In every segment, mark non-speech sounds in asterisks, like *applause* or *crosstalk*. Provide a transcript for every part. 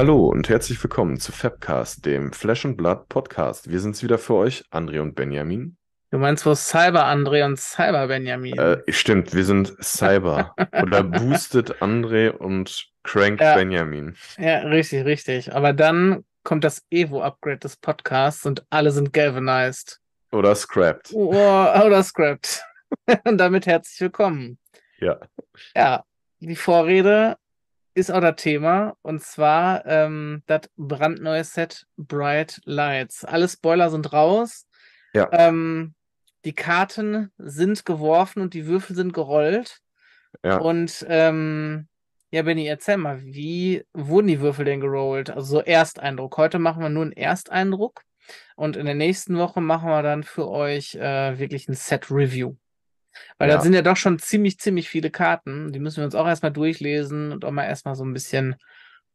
Hallo und herzlich willkommen zu Fabcast, dem Flash and Blood Podcast. Wir sind's wieder für euch, André und Benjamin. Du meinst wohl Cyber André und Cyber Benjamin? Äh, stimmt, wir sind Cyber. *laughs* Oder Boosted André und Crank ja. Benjamin. Ja, richtig, richtig. Aber dann kommt das Evo-Upgrade des Podcasts und alle sind galvanized. Oder scrapped. Oh, oh oder scrapped. *laughs* und damit herzlich willkommen. Ja. Ja, die Vorrede ist auch das Thema. Und zwar ähm, das brandneue Set Bright Lights. Alle Spoiler sind raus. Ja. Ähm, die Karten sind geworfen und die Würfel sind gerollt. Ja. Und ähm, ja, Benny, erzähl mal, wie wurden die Würfel denn gerollt? Also so Ersteindruck. Heute machen wir nur einen Ersteindruck. Und in der nächsten Woche machen wir dann für euch äh, wirklich ein Set-Review. Weil ja. da sind ja doch schon ziemlich, ziemlich viele Karten. Die müssen wir uns auch erstmal durchlesen und auch mal erstmal so ein bisschen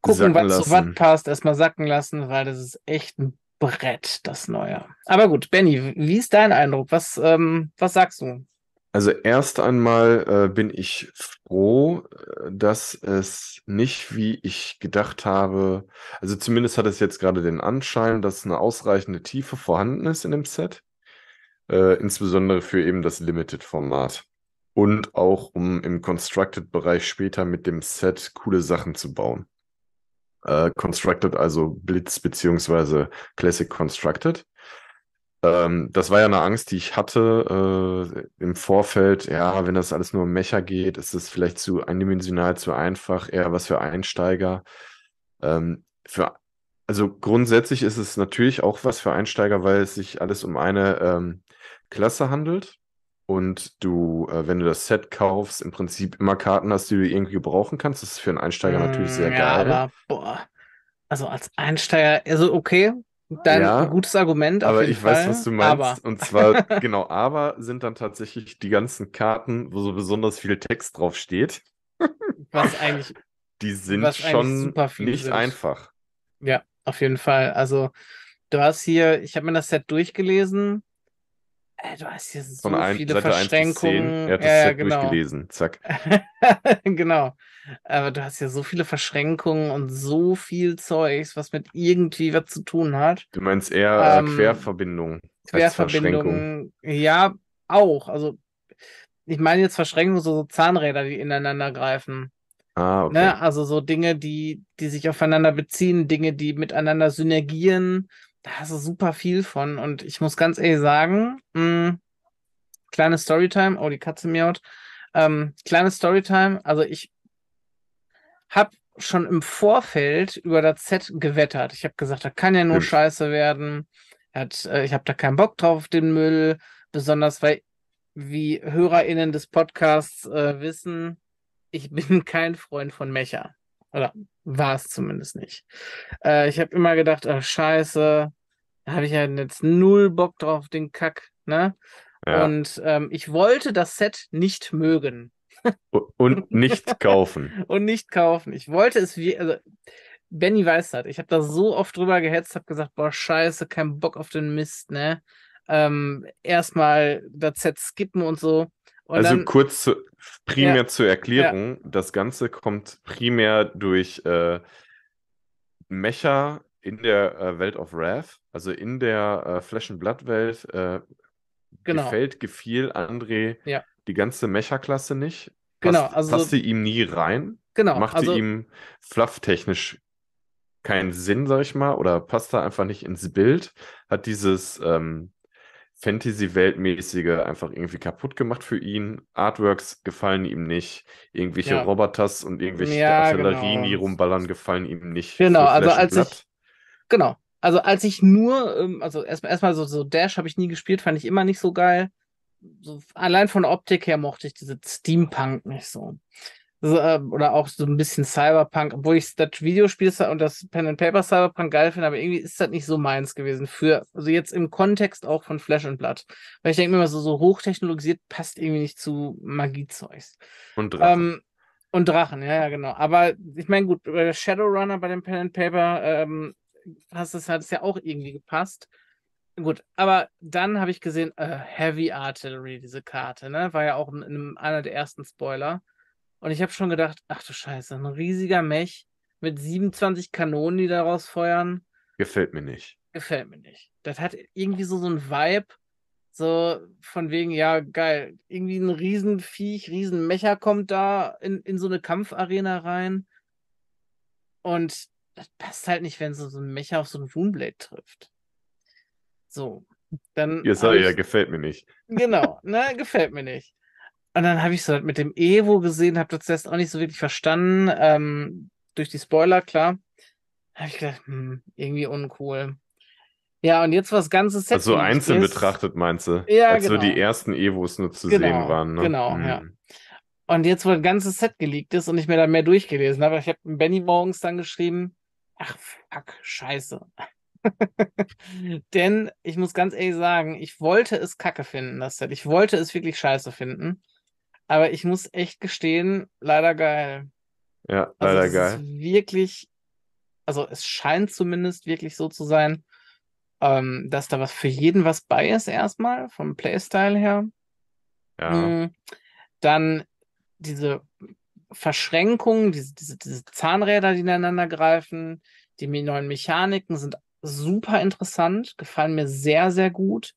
gucken, sacken was lassen. zu was passt, erstmal sacken lassen, weil das ist echt ein Brett, das Neue. Aber gut, Benny, wie ist dein Eindruck? Was, ähm, was sagst du? Also erst einmal äh, bin ich froh, äh, dass es nicht, wie ich gedacht habe, also zumindest hat es jetzt gerade den Anschein, dass eine ausreichende Tiefe vorhanden ist in dem Set äh, insbesondere für eben das Limited-Format. Und auch, um im Constructed-Bereich später mit dem Set coole Sachen zu bauen. Äh, Constructed, also Blitz beziehungsweise Classic Constructed. Ähm, das war ja eine Angst, die ich hatte äh, im Vorfeld. Ja, wenn das alles nur um Mecha geht, ist es vielleicht zu eindimensional, zu einfach, eher was für Einsteiger. Ähm, für, also grundsätzlich ist es natürlich auch was für Einsteiger, weil es sich alles um eine ähm, Klasse handelt und du, äh, wenn du das Set kaufst, im Prinzip immer Karten hast, die du irgendwie gebrauchen kannst. Das ist für einen Einsteiger mm, natürlich sehr mm, ja, geil. Aber boah, also als Einsteiger, also okay, dein ja, gutes Argument. aber ich Fall. weiß, was du meinst. Aber. Und zwar, *laughs* genau, aber sind dann tatsächlich die ganzen Karten, wo so besonders viel Text drauf steht. was eigentlich. *laughs* Die sind eigentlich schon nicht sind. einfach. Ja, auf jeden Fall. Also, du hast hier, ich habe mir das Set durchgelesen äh, du hast hier so Von ein, viele Seite Verschränkungen. Er hat das ja, genau. durchgelesen. Zack. *laughs* genau. Aber du hast ja so viele Verschränkungen und so viel Zeugs, was mit irgendwie was zu tun hat. Du meinst eher äh, ähm, Querverbindung. Querverbindung. Ja, auch. Also, ich meine jetzt Verschränkungen, so, so Zahnräder, die ineinander greifen. Ah, okay. Ne? Also so Dinge, die, die sich aufeinander beziehen, Dinge, die miteinander synergieren, da hast du super viel von. Und ich muss ganz ehrlich sagen, mh, mm, kleine Storytime, oh, die Katze miaut. Ähm, kleine Storytime, also ich habe schon im Vorfeld über das Set gewettert. Ich habe gesagt, da kann ja nur mhm. Scheiße werden. Hat, äh, ich habe da keinen Bock drauf den Müll, besonders weil, wie HörerInnen des Podcasts äh, wissen, ich bin *laughs* kein Freund von Mecha. Oder war es zumindest nicht. Äh, ich habe immer gedacht, oh, scheiße, da habe ich ja jetzt null Bock drauf, den Kack, ne? Ja. Und ähm, ich wollte das Set nicht mögen. Und nicht *laughs* kaufen. Und nicht kaufen. Ich wollte es wie, also Benny weiß das. Ich habe da so oft drüber gehetzt, habe gesagt, boah, scheiße, kein Bock auf den Mist, ne? Ähm, erstmal das Set skippen und so. Und also dann, kurz zu, primär ja, zur Erklärung, ja. das Ganze kommt primär durch äh, Mecha in der äh, Welt of Wrath, also in der äh, Flash and Blood Welt. Äh, genau. Gefällt, gefiel André ja. die ganze Mecha-Klasse nicht. Passt, genau, also, passte ihm nie rein. Genau. Machte also, ihm flufftechnisch keinen Sinn, sag ich mal, oder passte einfach nicht ins Bild. Hat dieses ähm, Fantasy-Weltmäßige einfach irgendwie kaputt gemacht für ihn. Artworks gefallen ihm nicht. Irgendwelche ja. Roboters und irgendwelche ja, Artillerien, genau. die rumballern, gefallen ihm nicht. Genau, also als ich. Genau. Also als ich nur, ähm, also erstmal erstmal so, so Dash habe ich nie gespielt, fand ich immer nicht so geil. So, allein von der Optik her mochte ich diese Steampunk nicht so so, äh, oder auch so ein bisschen Cyberpunk, obwohl ich das Videospiel und das Pen and Paper Cyberpunk geil finde, aber irgendwie ist das nicht so meins gewesen für, also jetzt im Kontext auch von Flash and Blood. Weil ich denke mir immer so, so hochtechnologisiert passt irgendwie nicht zu Magiezeugs. Und Drachen. Ähm, und Drachen, ja, ja, genau. Aber ich meine, gut, bei Shadowrunner, bei dem Pen and Paper, ähm, hast es, hat es ja auch irgendwie gepasst. Gut, aber dann habe ich gesehen, äh, Heavy Artillery, diese Karte, ne? War ja auch in, in einer der ersten Spoiler. Und ich habe schon gedacht, ach du Scheiße, ein riesiger Mech mit 27 Kanonen, die daraus feuern. Gefällt mir nicht. Gefällt mir nicht. Das hat irgendwie so, so ein Vibe, so von wegen, ja, geil, irgendwie ein Riesenviech, Riesenmecher kommt da in, in so eine Kampfarena rein. Und das passt halt nicht, wenn so, so ein Mecher auf so ein Woundblade trifft. So, dann. Jetzt sag ich, ja, gefällt mir nicht. Genau, ne, gefällt mir nicht. Und dann habe ich so mit dem Evo gesehen, habe das erst auch nicht so wirklich verstanden. Ähm, durch die Spoiler, klar. Habe ich gedacht, hm, irgendwie uncool. Ja, und jetzt was ganzes Set. Also einzeln ist. betrachtet, meinst du? Ja, Als genau. so die ersten Evos nur zu genau, sehen waren. Ne? Genau, hm. ja. Und jetzt, wo ein ganzes Set geleakt ist und ich mir da mehr durchgelesen habe, ich habe Benny morgens dann geschrieben, ach fuck, scheiße. *laughs* Denn ich muss ganz ehrlich sagen, ich wollte es kacke finden, das Set. Ich wollte es wirklich scheiße finden. Aber ich muss echt gestehen, leider geil. Ja, also leider also, geil. wirklich, also es scheint zumindest wirklich so zu sein, ähm, dass da was für jeden was bei ist, erstmal, vom Playstyle her. Ja. Mhm. Dann diese Verschränkungen, diese, diese, diese Zahnräder, die ineinander greifen, die neuen Mechaniken sind super interessant, gefallen mir sehr, sehr gut.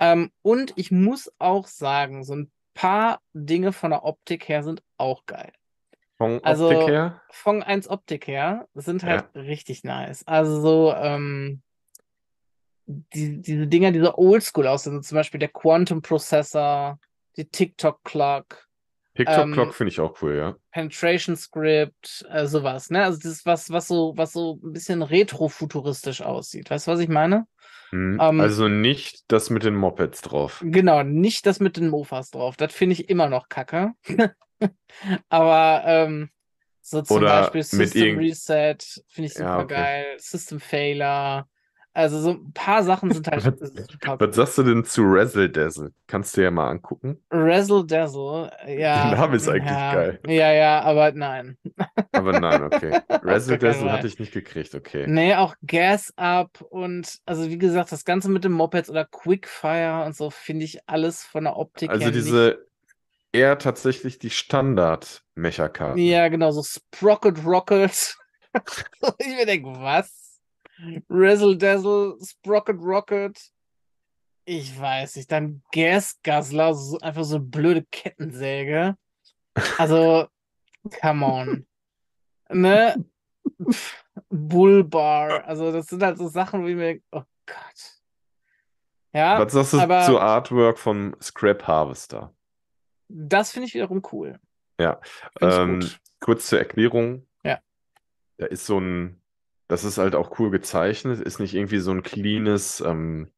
Ähm, und ich muss auch sagen, so ein paar Dinge von der Optik her sind auch geil. Von also Optik also, her? Von 1 Optik her sind halt ja. richtig nice. Also so, ähm, die, diese Dinger, die so oldschool aussehen, zum Beispiel der Quantum Processor, die TikTok Clock. TikTok ähm, Clock finde ich auch cool, ja. Penetration Script, äh, sowas, ne? Also das, was, was so, was so ein bisschen retrofuturistisch aussieht. Weißt du, was ich meine? Hm, ähm, also ähm, nicht das mit den Mopeds drauf. Genau, nicht das mit den Mofas drauf. Das finde ich immer noch kacke. *laughs* Aber ähm, so zum Oder Beispiel System Reset finde ich super ja, okay. geil. System Failure. Also so ein paar Sachen sind halt super. Was sagst du denn zu Razzle Dazzle? Kannst du ja mal angucken. Razzle Dazzle, *laughs* ja. Der Name ist eigentlich ja, geil. Ja, ja, aber nein. *laughs* Aber nein, okay. *laughs* Razzle Dazzle hatte ich nicht gekriegt, okay. Nee, auch Gas Up und also wie gesagt, das Ganze mit dem Mopeds oder Quickfire und so finde ich alles von der Optik also her. Also diese nicht... eher tatsächlich die Standard-Mecha-Karten. Ja, genau, so Sprocket Rocket. ich mir denke, was? Rizzle Dazzle, Sprocket Rocket. Ich weiß nicht, dann Gas Guzzler, so, einfach so eine blöde Kettensäge. Also, come on. *laughs* Ne? Pff, Bullbar. Also, das sind halt so Sachen, wie mir. Oh Gott. Ja, Was sagst du aber, zu Artwork vom Scrap Harvester? Das finde ich wiederum cool. Ja. Ähm, kurz zur Erklärung. Ja. Da ist so ein das ist halt auch cool gezeichnet. Ist nicht irgendwie so ein cleanes ähm,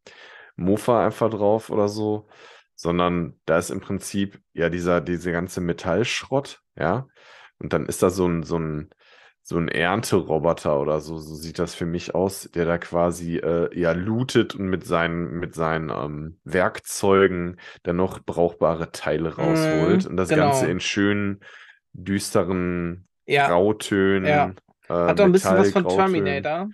Mofa einfach drauf oder so, sondern da ist im Prinzip ja dieser, diese ganze Metallschrott, ja. Und dann ist da so ein, so ein, so ein Ernteroboter oder so, so sieht das für mich aus, der da quasi äh, ja lootet und mit seinen, mit seinen ähm, Werkzeugen dann noch brauchbare Teile mhm, rausholt mm, und das genau. Ganze in schönen, düsteren ja. Grautönen ja. Äh, Hat doch ein bisschen was von Terminator.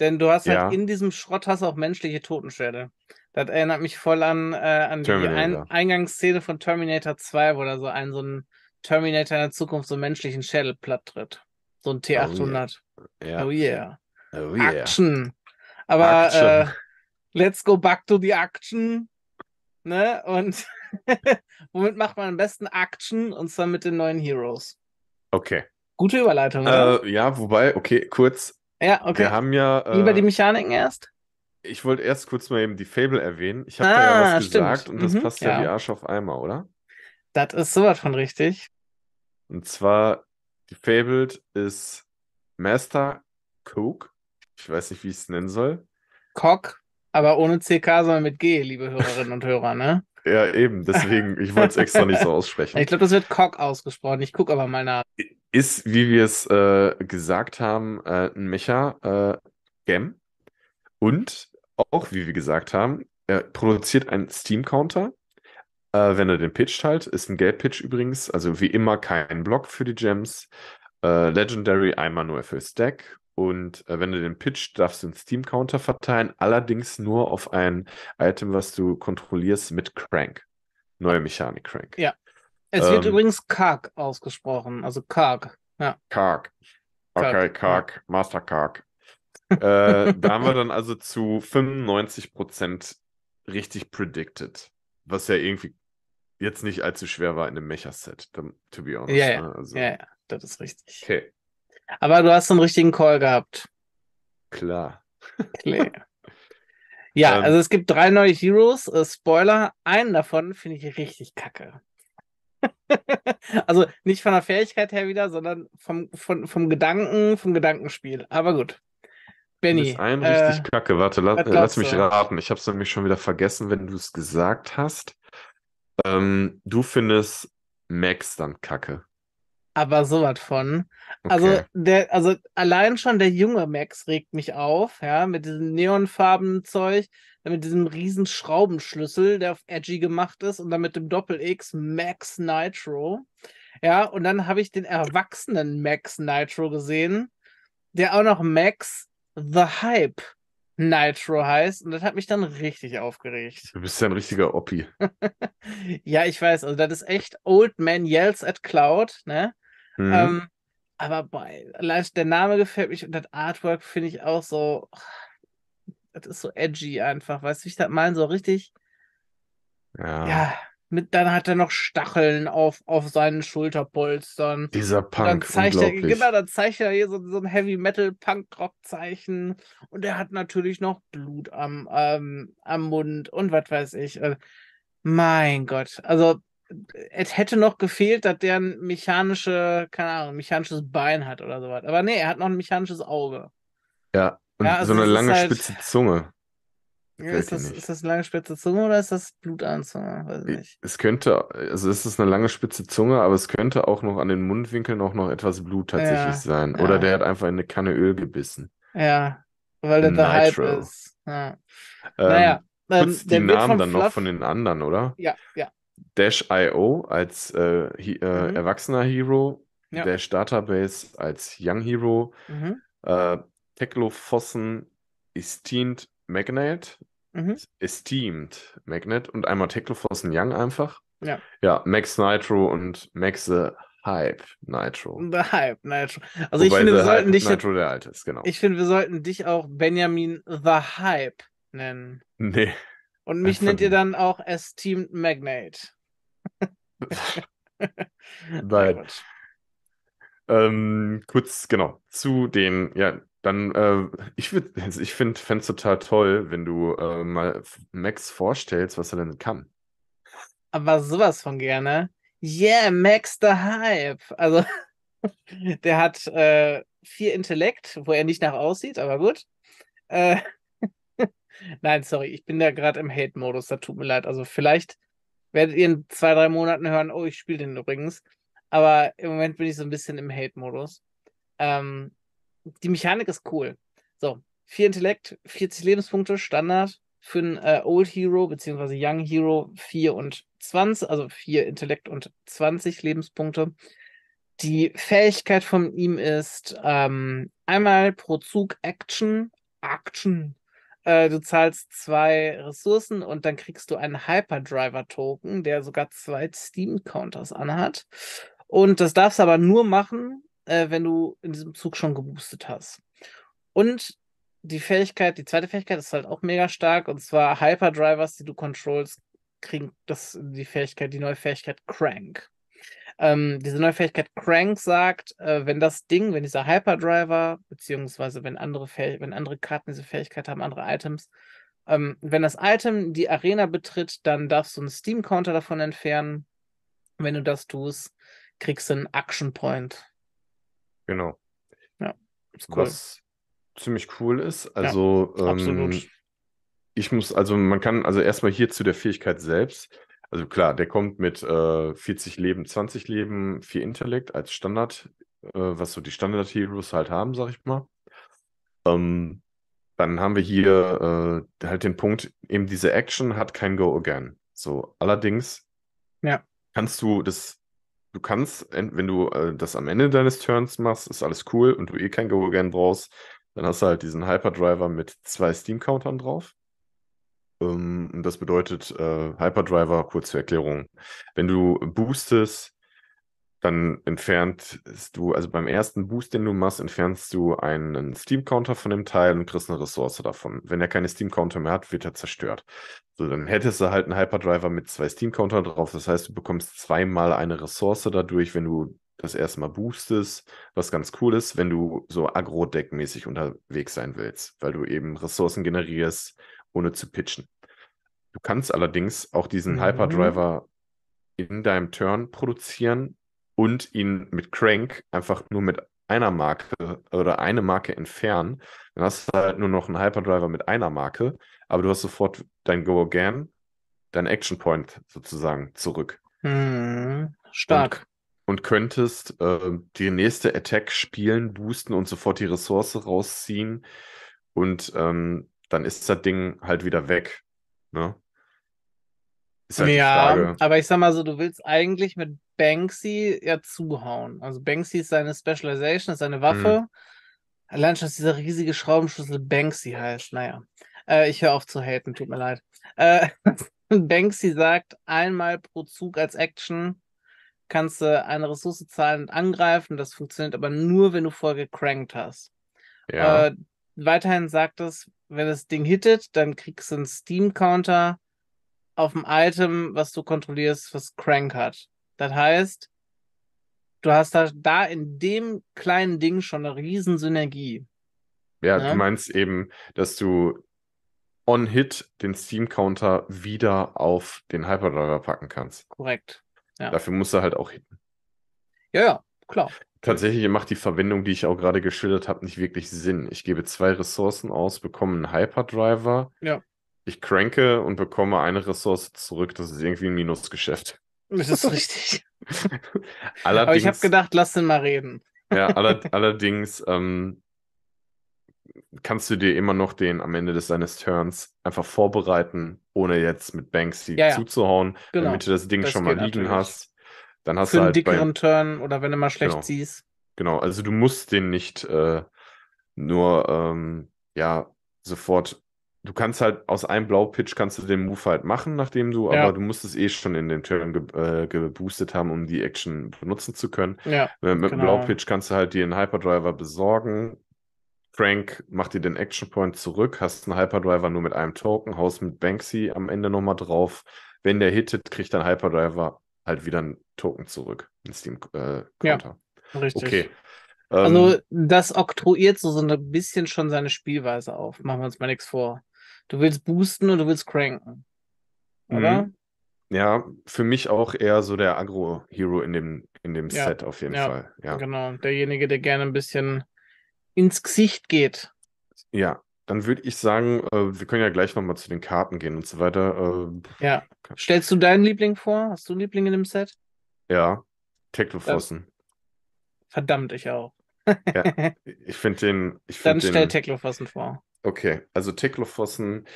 Denn du hast halt ja. halt in diesem Schrott hast auch menschliche Totenschädel. Das erinnert mich voll an, äh, an die ein Eingangsszene von Terminator 2, wo da so ein, so ein Terminator in der Zukunft so einen menschlichen Schädel platt tritt. So ein T800. Oh yeah. Yeah. Oh, yeah. oh yeah. Action. Aber action. Äh, let's go back to the action. Ne? Und *laughs* womit macht man am besten Action? Und zwar mit den neuen Heroes. Okay. Gute Überleitung. Äh, ja, wobei, okay, kurz. Ja, okay. Wir haben ja. Äh, Lieber die Mechaniken erst? Ich wollte erst kurz mal eben die Fable erwähnen. Ich habe ah, da ja was stimmt. gesagt und das mhm, passt ja, wie Arsch auf Eimer, oder? Das ist sowas von richtig. Und zwar, die Fabled ist Master Coke. Ich weiß nicht, wie ich es nennen soll. Cock, aber ohne CK, sondern mit G, liebe Hörerinnen und Hörer, ne? *laughs* Ja, eben, deswegen, ich wollte es extra nicht so *laughs* aussprechen. Ich glaube, das wird Cock ausgesprochen. Ich gucke aber mal nach ist, wie wir es äh, gesagt haben, äh, ein Mecha-Gem. Äh, und auch, wie wir gesagt haben, er produziert einen Steam-Counter. Äh, wenn er den pitcht halt, ist ein Gelb-Pitch übrigens. Also wie immer kein Block für die Gems. Äh, Legendary einmal nur für Stack und äh, wenn du den pitcht, darfst du einen Steam-Counter verteilen, allerdings nur auf ein Item, was du kontrollierst mit Crank. Neue Mechanik Crank. Ja, es wird ähm, übrigens Karg ausgesprochen, also Karg. Ja. Karg. Okay, Karg, Master Karg. äh, da haben wir dann also zu 95 richtig predicted, was ja irgendwie jetzt nicht allzu schwer war in einem Mecha-Set, to be honest. Ja, yeah, ne? also, ja, yeah, das ist richtig. Okay. Aber du hast einen richtigen Call gehabt. Klar. Klar. ja, ähm, also es gibt drei neue Heroes. Äh, Spoiler, einen davon finde ich richtig kacke. *laughs* also nicht von der Fähigkeit her wieder, sondern vom, vom, vom Gedanken, vom Gedankenspiel. Aber gut. Benny. Ist ein äh, richtig kacke. Warte, la äh, lass mich raten. Ich habe es nämlich schon wieder vergessen, wenn du es gesagt hast. Ähm, du findest Max dann kacke aber sowas von. Also okay. Also der, also allein schon der junge Max regt mich auf, ja, mit diesem neonfarbenen Zeug, mit diesem riesen Schraubenschlüssel, der auf Edgy gemacht ist und dann mit dem Doppel-X Max Nitro. Ja, und dann habe ich den erwachsenen Max Nitro gesehen, der auch noch Max The Hype Nitro heißt. Und das hat mich dann richtig aufgeregt. Du bist ja ein richtiger Oppi. *laughs* ja, ich weiß. Also, das ist echt Old Man Yells at Cloud, ne? Mhm. Ähm, aber bei der Name gefällt mich und das Artwork finde ich auch so. Das ist so edgy einfach, weißt du, wie ich das meine? So richtig. Ja. ja. Mit, dann hat er noch Stacheln auf, auf seinen Schulterpolstern. Dieser Punk. Und dann zeigt er, genau, dann zeigt er hier so, so ein Heavy Metal Punk Rock Zeichen. Und er hat natürlich noch Blut am, ähm, am Mund und was weiß ich. Äh, mein Gott. Also, es hätte noch gefehlt, dass der ein mechanische, keine Ahnung, mechanisches Bein hat oder sowas. Aber nee, er hat noch ein mechanisches Auge. Ja, und ja, also so eine lange halt... spitze Zunge. Ja, ist, das, ist das eine lange spitze Zunge oder ist das Blutanzunge? Weiß ich nicht. Es könnte, also es ist eine lange spitze Zunge, aber es könnte auch noch an den Mundwinkeln auch noch etwas Blut tatsächlich ja, sein. Oder ja. der hat einfach in eine Kanne Öl gebissen. Ja, weil der da halb ist. Ja. Ähm, naja, ähm, kurz die Namen dann noch von den anderen, oder? Ja, ja. Dash.io als äh, he, äh, mhm. erwachsener Hero, ja. Dash Database als Young Hero, mhm. äh, Teclofossen, Esteemed Magnet, mhm. Esteemed Magnet und einmal Teclofossen Young einfach. Ja. ja, Max Nitro und Max the Hype Nitro. The Hype Nitro. Also Wobei ich finde, wir sollten Hype dich. Nitro der Alte ist, genau. Ich finde, wir sollten dich auch Benjamin the Hype nennen. Nee. Und mich nennt ihr dann auch Esteemed Magnate. *laughs* Nein. Ähm, kurz, genau, zu den, ja, dann, äh, ich würde, also ich finde, fände es total toll, wenn du äh, mal Max vorstellst, was er denn kann. Aber sowas von gerne. Yeah, Max the Hype. Also, *laughs* der hat äh, viel Intellekt, wo er nicht nach aussieht, aber gut. Äh, Nein, sorry, ich bin da gerade im Hate-Modus, da tut mir leid. Also vielleicht werdet ihr in zwei, drei Monaten hören, oh, ich spiele den übrigens. Aber im Moment bin ich so ein bisschen im Hate-Modus. Ähm, die Mechanik ist cool. So, vier Intellekt, 40 Lebenspunkte, Standard für einen äh, Old Hero bzw. Young Hero 4 und 20, also 4 Intellekt und 20 Lebenspunkte. Die Fähigkeit von ihm ist ähm, einmal pro Zug Action, Action, äh, du zahlst zwei Ressourcen und dann kriegst du einen Hyperdriver-Token, der sogar zwei Steam-Counters anhat. Und das darfst du aber nur machen, äh, wenn du in diesem Zug schon geboostet hast. Und die Fähigkeit, die zweite Fähigkeit ist halt auch mega stark, und zwar Hyperdrivers, die du controllst, kriegen das die Fähigkeit, die neue Fähigkeit Crank. Ähm, diese neue Fähigkeit Crank sagt, äh, wenn das Ding, wenn dieser Hyperdriver, beziehungsweise wenn andere, Fäh wenn andere Karten diese Fähigkeit haben, andere Items, ähm, wenn das Item die Arena betritt, dann darfst du einen Steam-Counter davon entfernen. Wenn du das tust, kriegst du einen Action Point. Genau. Ja, ist cool. Was ziemlich cool ist. Also, ja, ähm, ich muss, also man kann, also erstmal hier zu der Fähigkeit selbst. Also klar, der kommt mit äh, 40 Leben, 20 Leben, 4 Intellekt als Standard, äh, was so die Standard-Heroes halt haben, sag ich mal. Ähm, dann haben wir hier äh, halt den Punkt, eben diese Action hat kein Go Again. So, allerdings ja. kannst du das, du kannst, wenn du äh, das am Ende deines Turns machst, ist alles cool und du eh kein Go Again brauchst, dann hast du halt diesen Hyperdriver mit zwei Steam-Countern drauf. Ähm, das bedeutet äh, Hyperdriver, kurz zur Erklärung. Wenn du boostest, dann entfernst du, also beim ersten Boost, den du machst, entfernst du einen Steam-Counter von dem Teil und kriegst eine Ressource davon. Wenn er keine Steam-Counter mehr hat, wird er zerstört. So, dann hättest du halt einen Hyperdriver mit zwei steam counter drauf. Das heißt, du bekommst zweimal eine Ressource dadurch, wenn du das erste Mal boostest, was ganz cool ist, wenn du so agro-deckmäßig unterwegs sein willst, weil du eben Ressourcen generierst ohne zu pitchen. Du kannst allerdings auch diesen mhm. Hyperdriver in deinem Turn produzieren und ihn mit Crank einfach nur mit einer Marke oder eine Marke entfernen. Dann hast du halt nur noch einen Hyperdriver mit einer Marke, aber du hast sofort dein Go Again, dein Action Point sozusagen zurück. Mhm. Stark. Und, und könntest äh, die nächste Attack spielen, boosten und sofort die Ressource rausziehen. Und ähm, dann ist das Ding halt wieder weg. Ne? Halt ja, aber ich sag mal so, du willst eigentlich mit Banksy ja zuhauen. Also Banksy ist seine Specialization, ist seine Waffe. Mhm. Allein schon, dass dieser riesige Schraubenschlüssel Banksy heißt. Halt, naja, äh, ich höre auf zu haten, tut mir leid. Äh, *laughs* Banksy sagt, einmal pro Zug als Action kannst du eine Ressource zahlen und angreifen. Das funktioniert aber nur, wenn du voll gecrankt hast. Ja. Äh, weiterhin sagt es, wenn das Ding hittet, dann kriegst du einen Steam-Counter auf dem Item, was du kontrollierst, was Crank hat. Das heißt, du hast da, da in dem kleinen Ding schon eine riesen Synergie. Ja, ja, ne? du meinst eben, dass du on Hit den Steam-Counter wieder auf den Hyperdriver packen kannst. Korrekt. Ja. Dafür musst du halt auch hitten. Ja, ja, klar. Tatsächlich macht die Verwendung, die ich auch gerade geschildert habe, nicht wirklich Sinn. Ich gebe zwei Ressourcen aus, bekomme einen Hyperdriver. Ja. Ich cranke und bekomme eine Ressource zurück. Das ist irgendwie ein Minusgeschäft. Das ist richtig. *laughs* Aber ich habe gedacht, lass den mal reden. ja, *laughs* aller, allerdings ähm, kannst du dir immer noch den am Ende des seines Turns einfach vorbereiten, ohne jetzt mit Banksy ja, ja. zuzuhauen, genau. damit du das Ding das schon mal liegen natürlich. hast. Dann hast Für du halt einen dickeren bei, Turn oder wenn du mal schlecht genau, siehst. Genau, also du musst den nicht äh, nur ähm, ja sofort. Du kannst halt aus einem Blau-Pitch kannst du den Move halt machen, nachdem du, ja. aber du musst es eh schon in den Turn ge äh, geboostet haben, um die Action benutzen zu können. Ja, äh, mit genau. Blau-Pitch kannst du halt dir einen Hyperdriver besorgen, Frank macht dir den Action Point zurück, hast einen Hyperdriver nur mit einem Token, haust mit Banksy am Ende nochmal drauf. Wenn der hittet, kriegt dein Hyperdriver halt wieder einen Token zurück in Steam-Konto. Äh, ja, richtig. Okay. Also ähm, also das oktroyiert so, so ein bisschen schon seine Spielweise auf. Machen wir uns mal nichts vor. Du willst boosten und du willst cranken. Oder? Mhm. Ja, für mich auch eher so der Agro-Hero in dem, in dem ja, Set auf jeden ja, Fall. Ja, genau. Derjenige, der gerne ein bisschen ins Gesicht geht. Ja, dann würde ich sagen, äh, wir können ja gleich nochmal zu den Karten gehen und so weiter. Äh, ja. Stellst du deinen Liebling vor? Hast du einen Liebling in dem Set? Ja, Teclofossen. Verdammt, ich auch. ja, *laughs* ich finde den. Ich find Dann den... stell Teclofossen vor. Okay, also Teclofossen,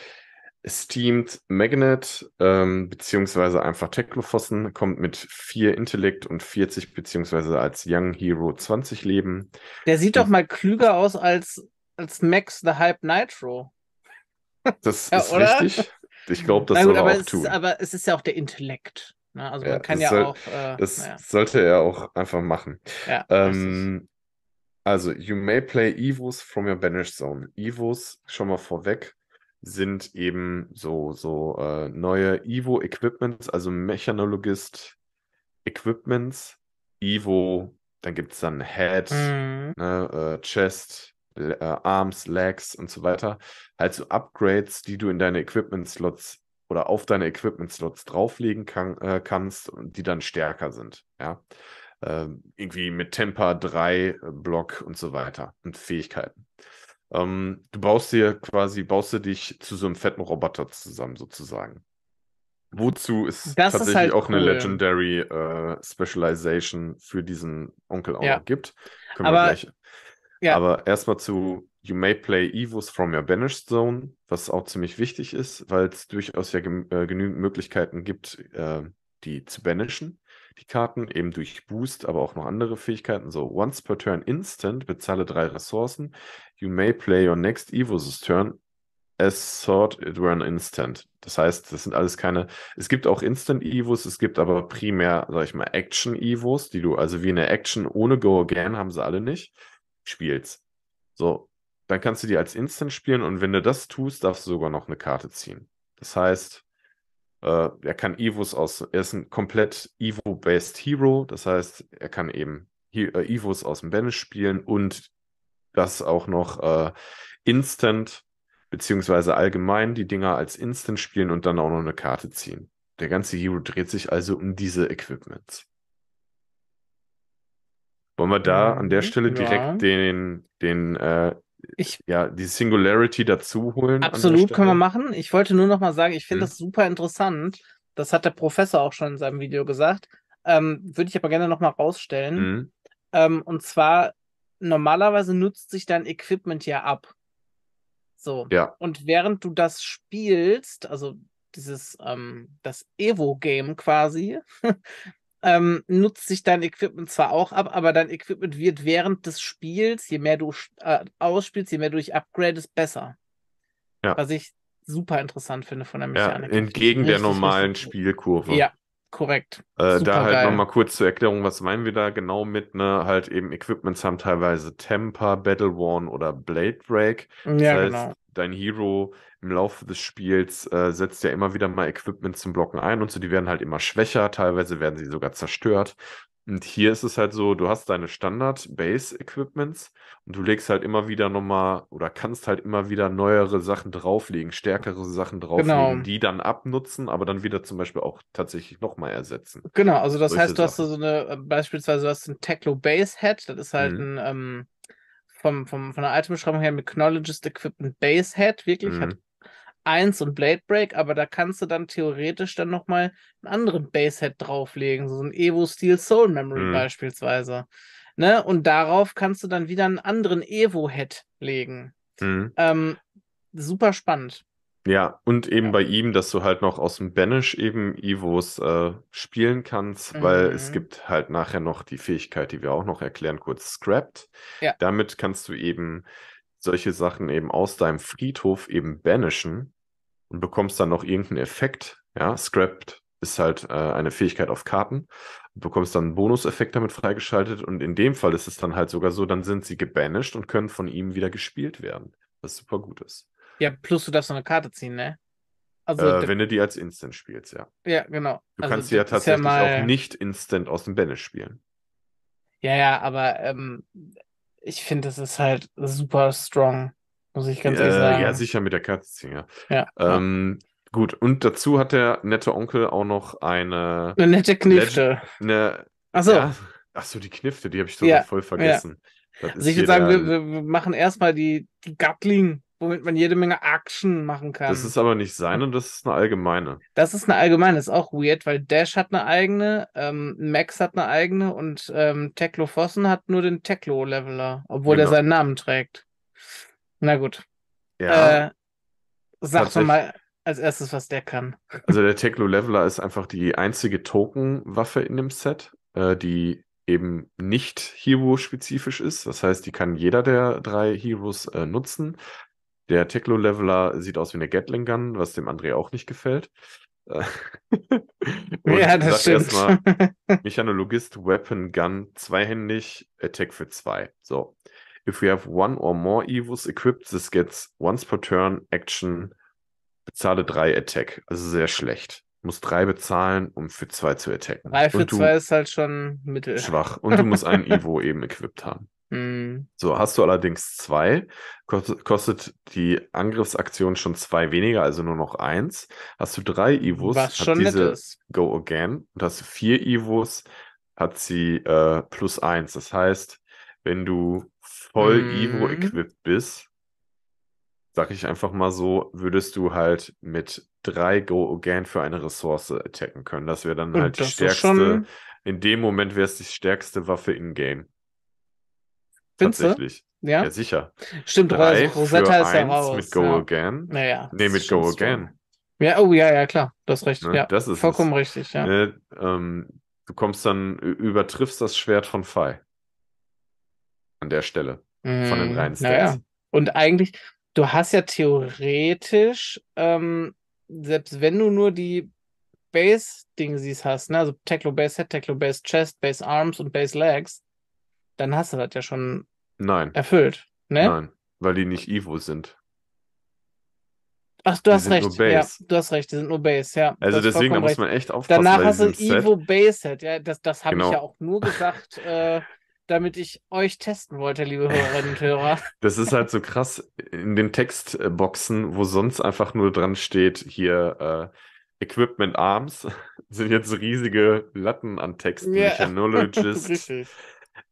Steamed Magnet, ähm, beziehungsweise einfach Teclofossen, kommt mit 4 Intellekt und 40, beziehungsweise als Young Hero 20 Leben. Der sieht und... doch mal klüger aus als, als Max the Hype Nitro. Das *laughs* ja, ist oder? richtig. Ich glaube, das Na gut, soll er aber auch es tun. Ist, aber es ist ja auch der Intellekt. Ne? Also ja, man kann ja soll, auch. Äh, das naja. sollte er auch einfach machen. Ja, ähm, also, you may play Evos from your banished zone. Evos, schon mal vorweg, sind eben so, so äh, neue Evo Equipments, also Mechanologist Equipments, Evo, dann gibt es dann Head, mhm. ne, äh, Chest, äh, Arms, Legs und so weiter. Halt so Upgrades, die du in deine Equipment-Slots oder auf deine Equipment-Slots drauflegen kann, äh, kannst, die dann stärker sind. Ja? Ähm, irgendwie mit Temper 3, äh, Block und so weiter und Fähigkeiten. Ähm, du baust dir quasi, baust du dich zu so einem fetten Roboter zusammen, sozusagen. Wozu ist das tatsächlich ist halt auch cool. eine Legendary äh, Specialization für diesen Onkel auch ja. gibt. Können Aber, wir gleich. Ja. Aber erstmal zu You may play Evos from your Banished Zone, was auch ziemlich wichtig ist, weil es durchaus ja äh, genügend Möglichkeiten gibt, äh, die zu banishen, die Karten, eben durch Boost, aber auch noch andere Fähigkeiten. So, once per turn instant, bezahle drei Ressourcen. You may play your next Evos turn as thought it were an instant. Das heißt, das sind alles keine, es gibt auch Instant-Evos, es gibt aber primär, sag ich mal, Action-Evos, die du, also wie eine Action ohne Go Again haben sie alle nicht, spielst. So, dann kannst du die als Instant spielen und wenn du das tust, darfst du sogar noch eine Karte ziehen. Das heißt, äh, er kann Evos aus, er ist ein komplett Evo-based Hero, das heißt, er kann eben He äh, Evos aus dem Banish spielen und das auch noch äh, Instant beziehungsweise allgemein die Dinger als Instant spielen und dann auch noch eine Karte ziehen. Der ganze Hero dreht sich also um diese Equipments. Wollen wir da an der mhm, Stelle ja. direkt den, den äh, ich, äh, ja, die Singularity dazu holen. Absolut, können wir machen. Ich wollte nur noch mal sagen, ich finde hm. das super interessant. Das hat der Professor auch schon in seinem Video gesagt. Ähm, Würde ich aber gerne noch mal rausstellen. Hm. Ähm, und zwar, normalerweise nutzt sich dein Equipment ja ab. So. Ja. Und während du das spielst, also dieses, ähm, das Evo-Game quasi, *laughs* ähm, nutzt sich dein Equipment zwar auch ab, aber dein Equipment wird während des Spiels, je mehr du äh, ausspielst, je mehr du dich upgradest, besser. Ja. Was ich super interessant finde von der Mechanik. Ja, entgegen der normalen richtig, Spielkurve. Ja, korrekt. Äh, da halt nochmal kurz zur Erklärung, was meinen wir da genau mit, ne? Halt eben Equipments haben teilweise Temper, Battle Battleworn oder Blade Break. Das ja, heißt, genau dein Hero im Laufe des Spiels äh, setzt ja immer wieder mal Equipment zum Blocken ein und so, die werden halt immer schwächer, teilweise werden sie sogar zerstört. Und hier ist es halt so, du hast deine Standard-Base-Equipments und du legst halt immer wieder nochmal oder kannst halt immer wieder neuere Sachen drauflegen, stärkere Sachen drauflegen, genau. die dann abnutzen, aber dann wieder zum Beispiel auch tatsächlich nochmal ersetzen. Genau, also das Solche heißt, du Sachen. hast so eine, äh, beispielsweise du hast ein Teclo Base Head, das ist halt mhm. ein, ähm, vom, vom, von der Itembeschreibung her mit Knowledgest Equipment Head wirklich mhm. hat 1 und Blade Break, aber da kannst du dann theoretisch dann nochmal einen anderen Base Head drauflegen, so ein Evo Steel Soul Memory mhm. beispielsweise. Ne? Und darauf kannst du dann wieder einen anderen Evo-Head legen. Mhm. Ähm, super spannend. Ja, und eben ja. bei ihm, dass du halt noch aus dem Banish eben Ivos äh, spielen kannst, mhm. weil es mhm. gibt halt nachher noch die Fähigkeit, die wir auch noch erklären, kurz Scrapped. Ja. Damit kannst du eben solche Sachen eben aus deinem Friedhof eben banishen und bekommst dann noch irgendeinen Effekt. Ja, Scrapped ist halt äh, eine Fähigkeit auf Karten. Du bekommst dann einen Bonuseffekt damit freigeschaltet und in dem Fall ist es dann halt sogar so, dann sind sie gebanished und können von ihm wieder gespielt werden, was super gut ist. Ja, plus du darfst noch eine Karte ziehen, ne? Also, äh, wenn du die als Instant spielst, ja. Ja, genau. Du also, kannst die ja tatsächlich ja mal... auch nicht Instant aus dem Banish spielen. Ja, ja, aber ähm, ich finde, das ist halt super strong, muss ich ganz äh, ehrlich sagen. Ja, sicher mit der Karte ziehen, ja. ja. Ähm, gut, und dazu hat der nette Onkel auch noch eine. Eine nette Knifte. Eine, Achso. Ja, achso, die Knifte, die habe ich so ja, voll vergessen. Also ich würde sagen, wir, wir machen erstmal die, die Gatling womit man jede Menge Action machen kann. Das ist aber nicht seine, das ist eine allgemeine. Das ist eine allgemeine, ist auch weird, weil Dash hat eine eigene, ähm, Max hat eine eigene und ähm, Teklo Fossen hat nur den teclo leveler obwohl genau. er seinen Namen trägt. Na gut. Ja. Äh, sag doch mal als erstes, was der kann. Also der teclo leveler ist einfach die einzige Token-Waffe in dem Set, äh, die eben nicht Hero-spezifisch ist. Das heißt, die kann jeder der drei Heroes äh, nutzen. Der Teklo-Leveler sieht aus wie eine Gatling-Gun, was dem André auch nicht gefällt. Äh, *laughs* ja, das stimmt. Erstmal, *laughs* Mechanologist, Weapon, Gun, zweihändig, Attack für zwei. So. If we have one or more Evos equipped, this gets once per turn action, bezahle drei Attack. Also sehr schlecht. Muss drei bezahlen, um für zwei zu attacken. Drei für zwei ist halt schon mittel. Schwach. Und du musst einen *laughs* Evo eben equipped haben. Mhm. So, hast du allerdings zwei, kostet die Angriffsaktion schon zwei weniger, also nur noch eins. Hast du drei Ivos, Was schon hat diese Go Again. Und hast du vier Ivos, hat sie äh, plus eins. Das heißt, wenn du voll mhm. Ivo-equipped bist, sag ich einfach mal so, würdest du halt mit drei Go Again für eine Ressource attacken können. Das wäre dann Und halt die stärkste. Schon... In dem Moment wäre es die stärkste Waffe in-game. Findest Tatsächlich. Du? Ja? ja, sicher. Stimmt, Drei Rosetta ist ja raus. Mit Go ja. Again. Naja. Nee, mit Go Again. Ja, oh ja, ja, klar. Das ist recht. Ne? Ja, das ist vollkommen es. richtig, ja. Ne, ähm, du kommst dann, übertriffst das Schwert von Fei. An der Stelle. Mm, von den mm, reinen Stats. Naja. Und eigentlich, du hast ja theoretisch, ähm, selbst wenn du nur die Base-Dingsies hast, ne? also Tackle Base Head, Tackle Base Chest, Base Arms und Base Legs, dann hast du das ja schon Nein. erfüllt. Ne? Nein, weil die nicht Ivo sind. Ach, du die hast recht. Ja, du hast recht, die sind nur Base, ja. Also deswegen, da muss man echt aufpassen. Danach hast du ein Ivo Base-Set, ja. Das, das habe genau. ich ja auch nur gesagt, *laughs* äh, damit ich euch testen wollte, liebe Hörerinnen und Hörer. *laughs* Das ist halt so krass in den Textboxen, wo sonst einfach nur dran steht, hier äh, Equipment Arms *laughs* sind jetzt riesige Latten an Texten. Yeah. Richtig.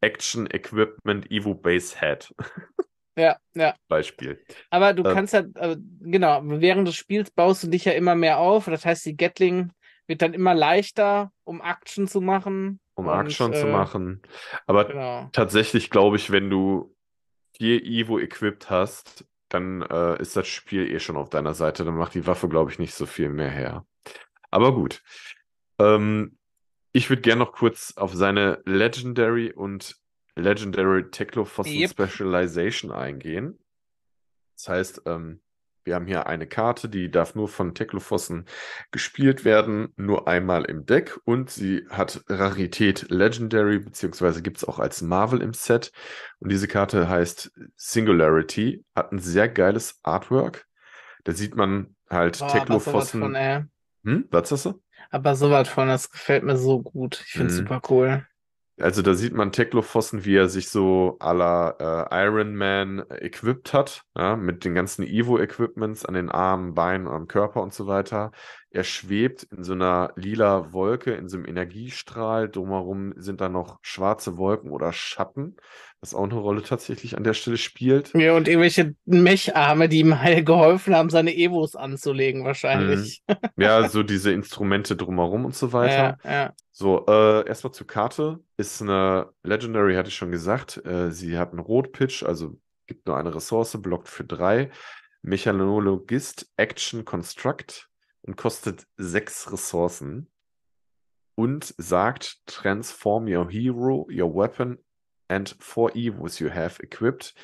Action Equipment Evo Base Head. *laughs* Ja, ja. Beispiel. Aber du ähm, kannst ja, äh, genau, während des Spiels baust du dich ja immer mehr auf. Das heißt, die Gatling wird dann immer leichter, um Action zu machen. Um und, Action äh, zu machen. Aber genau. tatsächlich glaube ich, wenn du vier Evo equipped hast, dann äh, ist das Spiel eh schon auf deiner Seite. Dann macht die Waffe, glaube ich, nicht so viel mehr her. Aber gut. Ähm, ich würde gerne noch kurz auf seine Legendary und Legendary Teclofossil yep. Specialization eingehen. Das heißt, ähm, wir haben hier eine Karte, die darf nur von Teclofossen gespielt werden, nur einmal im Deck und sie hat Rarität Legendary, beziehungsweise gibt es auch als Marvel im Set. Und diese Karte heißt Singularity, hat ein sehr geiles Artwork. Da sieht man halt Boah, Teclofossen. Was, von, äh... hm? was hast du? Aber sowas von, das gefällt mir so gut. Ich finde es mhm. super cool. Also da sieht man Teklofossen, wie er sich so à la äh, Iron Man equipped hat, ja, mit den ganzen Evo-Equipments an den Armen, Beinen, am Körper und so weiter. Er schwebt in so einer lila Wolke, in so einem Energiestrahl. Drumherum sind da noch schwarze Wolken oder Schatten, was auch eine Rolle tatsächlich an der Stelle spielt. Ja, und irgendwelche Mecharme, die ihm halt geholfen haben, seine Evos anzulegen, wahrscheinlich. Mhm. Ja, so diese Instrumente drumherum und so weiter. Ja, ja. So, äh, erstmal zur Karte. Ist eine Legendary, hatte ich schon gesagt. Äh, sie hat einen Rot-Pitch, also gibt nur eine Ressource, blockt für drei. Mechanologist, Action, Construct und kostet sechs Ressourcen und sagt, transform your hero, your weapon and four evos you have equipped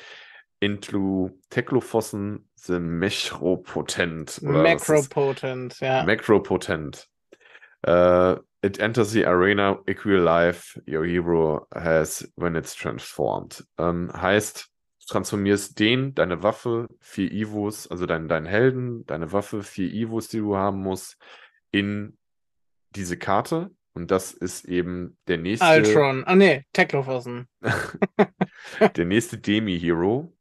into Teclophossen the Mechropotent. Macropotent, ja. Macropotent. Uh, it enters the arena, equal life your hero has when it's transformed. Um, ähm, heißt, transformierst den, deine Waffe, vier Ivos, also deinen dein Helden, deine Waffe, vier Ivos, die du haben musst, in diese Karte. Und das ist eben der nächste. Altron. Ah, nee, Technofossen. *laughs* der nächste Demi-Hero.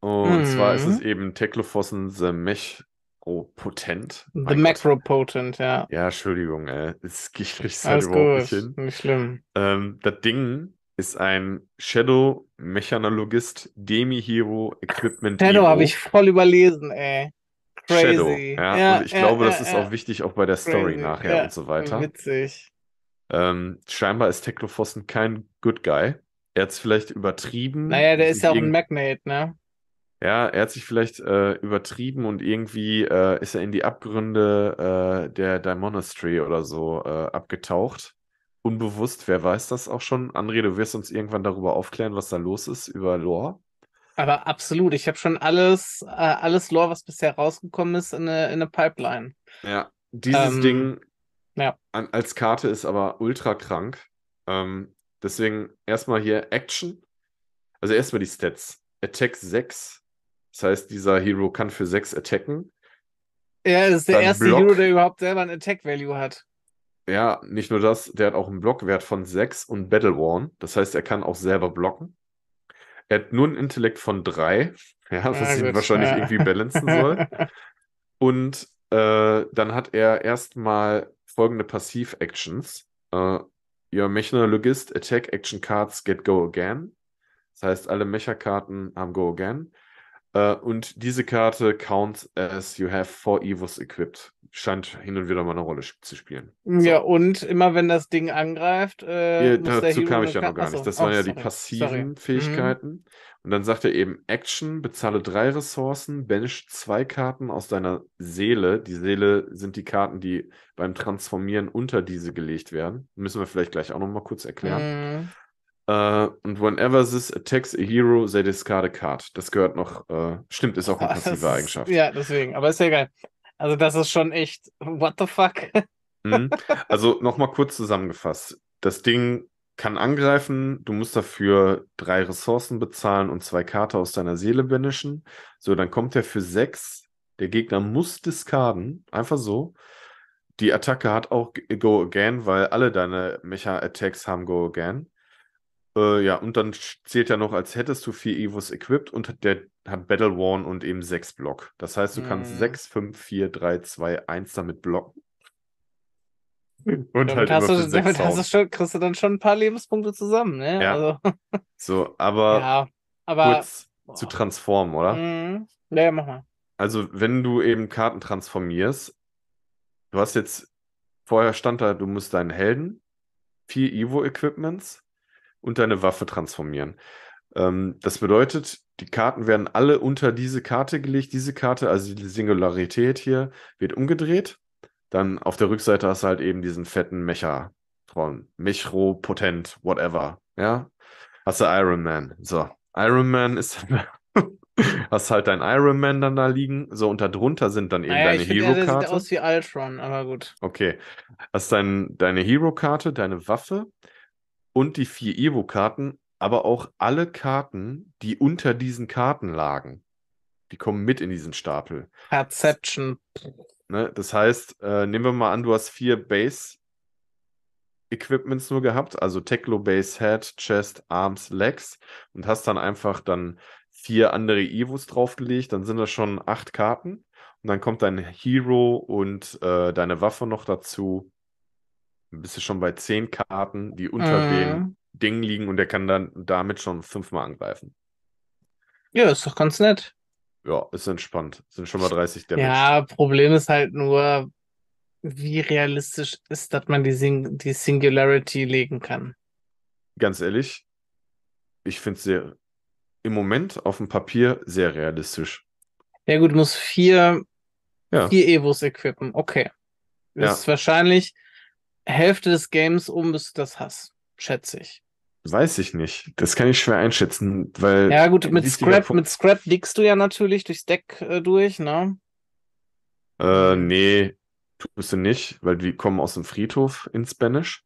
Und mm. zwar ist es mhm. eben Techlofossen The Mech Potent. The mein Macro ja. Ja, Entschuldigung, ey. Es geht richtig halt überhaupt gut. nicht hin. Nicht schlimm. Ähm, das Ding ist ein Shadow Mechanologist Demi Hero Equipment. Shadow habe ich voll überlesen, ey. Crazy. Shadow, ja. ja und ich ja, glaube, ja, das ist auch wichtig, auch bei der Story Crazy. nachher und so weiter. Witzig. Ähm, scheinbar ist Technophossen kein Good Guy. Er hat es vielleicht übertrieben. Naja, der ist ja auch ein Magnate, ne? Ja, er hat sich vielleicht äh, übertrieben und irgendwie äh, ist er in die Abgründe äh, der Dimonastery oder so äh, abgetaucht unbewusst, wer weiß das auch schon. André, du wirst uns irgendwann darüber aufklären, was da los ist, über Lore. Aber absolut, ich habe schon alles, äh, alles Lore, was bisher rausgekommen ist, in eine, in eine Pipeline. Ja, dieses ähm, Ding ja. An, als Karte ist aber ultra krank. Ähm, deswegen erstmal hier Action. Also erstmal die Stats. Attack 6. Das heißt, dieser Hero kann für 6 attacken. Ja, das ist der Dann erste Block. Hero, der überhaupt selber einen Attack-Value hat ja, nicht nur das, der hat auch einen Blockwert von 6 und Battleworn. Das heißt, er kann auch selber blocken. Er hat nur einen Intellekt von 3, *laughs* ja, ah, was ja, ihn wahrscheinlich ja. irgendwie balancen *laughs* soll. Und äh, dann hat er erstmal folgende Passiv-Actions. Äh, your Mechanologist Attack Action Cards get Go Again. Das heißt, alle Mecha-Karten haben Go Again. Äh, und diese Karte counts as you have four Evos equipped. Scheint hin und wieder mal eine Rolle zu spielen. So. Ja, und immer wenn das Ding angreift. Äh, ja, dazu kam ich ja noch gar nicht. Das oh, waren ja sorry. die passiven sorry. Mhm. Fähigkeiten. Mhm. Und dann sagt er eben: Action, bezahle drei Ressourcen, banish zwei Karten aus deiner Seele. Die Seele sind die Karten, die beim Transformieren unter diese gelegt werden. Müssen wir vielleicht gleich auch nochmal kurz erklären. Mhm. Uh, und whenever this attacks a hero, they discard a card. Das gehört noch, uh, stimmt, ist auch eine passive Eigenschaft. Ja, deswegen, aber ist ja geil. Also, das ist schon echt, what the fuck? Mhm. *laughs* Also, nochmal kurz zusammengefasst: Das Ding kann angreifen, du musst dafür drei Ressourcen bezahlen und zwei Karte aus deiner Seele banischen. So, dann kommt er für sechs. Der Gegner muss discarden, einfach so. Die Attacke hat auch Go Again, weil alle deine Mecha-Attacks haben Go Again. Äh, ja, und dann zählt ja noch, als hättest du vier Evos equipped und der hat Battle Worn und eben sechs Block. Das heißt, du mhm. kannst sechs, fünf, vier, drei, zwei, eins damit blocken. Und damit halt hast, du, damit hast du schon, kriegst du dann schon ein paar Lebenspunkte zusammen, ne? Ja. Also. *laughs* So, aber, ja, aber kurz boah. zu transformen, oder? Mhm. ja, mach mal. Also, wenn du eben Karten transformierst, du hast jetzt, vorher stand da, du musst deinen Helden, vier Evo-Equipments, und deine Waffe transformieren. Ähm, das bedeutet, die Karten werden alle unter diese Karte gelegt. Diese Karte, also die Singularität hier, wird umgedreht. Dann auf der Rückseite hast du halt eben diesen fetten Mecha-Tron. Mechro, potent, whatever. Ja? Hast du Iron Man. So. Iron Man ist. *laughs* hast halt dein Iron Man dann da liegen. So, und darunter sind dann eben naja, deine Hero-Karte. Ja, sieht aus wie Ultron, aber gut. Okay. Hast dein, deine Hero-Karte, deine Waffe und die vier Evo-Karten, aber auch alle Karten, die unter diesen Karten lagen. Die kommen mit in diesen Stapel. Perception. Ne, das heißt, äh, nehmen wir mal an, du hast vier Base-Equipments nur gehabt, also Teclo Base Head, Chest, Arms, Legs und hast dann einfach dann vier andere Evos draufgelegt, dann sind das schon acht Karten. Und dann kommt dein Hero und äh, deine Waffe noch dazu bist du schon bei zehn Karten, die unter mm. dem Ding liegen und der kann dann damit schon fünfmal angreifen. Ja, ist doch ganz nett. Ja, ist entspannt. Sind schon mal 30 Damage. Ja, Problem ist halt nur, wie realistisch ist, dass man die, Sing die Singularity legen kann. Ganz ehrlich, ich finde es sehr im Moment auf dem Papier sehr realistisch. Ja, gut, muss vier, ja. vier Evos equippen. Okay. Ja. Ist wahrscheinlich Hälfte des Games um, bis du das hast, schätze ich. Weiß ich nicht. Das kann ich schwer einschätzen, weil. Ja, gut, mit Scrap, mit Scrap liegst du ja natürlich durchs Deck äh, durch, ne? Äh, nee, tust du nicht, weil die kommen aus dem Friedhof in Spanish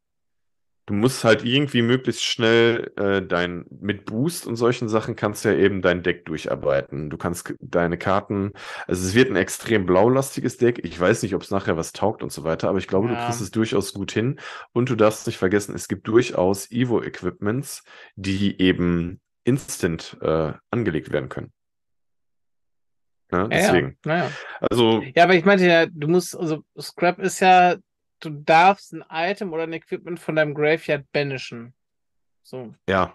du musst halt irgendwie möglichst schnell äh, dein, mit Boost und solchen Sachen kannst du ja eben dein Deck durcharbeiten. Du kannst deine Karten, also es wird ein extrem blaulastiges Deck. Ich weiß nicht, ob es nachher was taugt und so weiter, aber ich glaube, ja. du kriegst es durchaus gut hin. Und du darfst nicht vergessen, es gibt durchaus Evo-Equipments, die eben instant äh, angelegt werden können. Ne? Ja, Deswegen. Ja, ja. Also. Ja, aber ich meinte ja, du musst, also Scrap ist ja du darfst ein Item oder ein Equipment von deinem Graveyard banishen. So. Ja.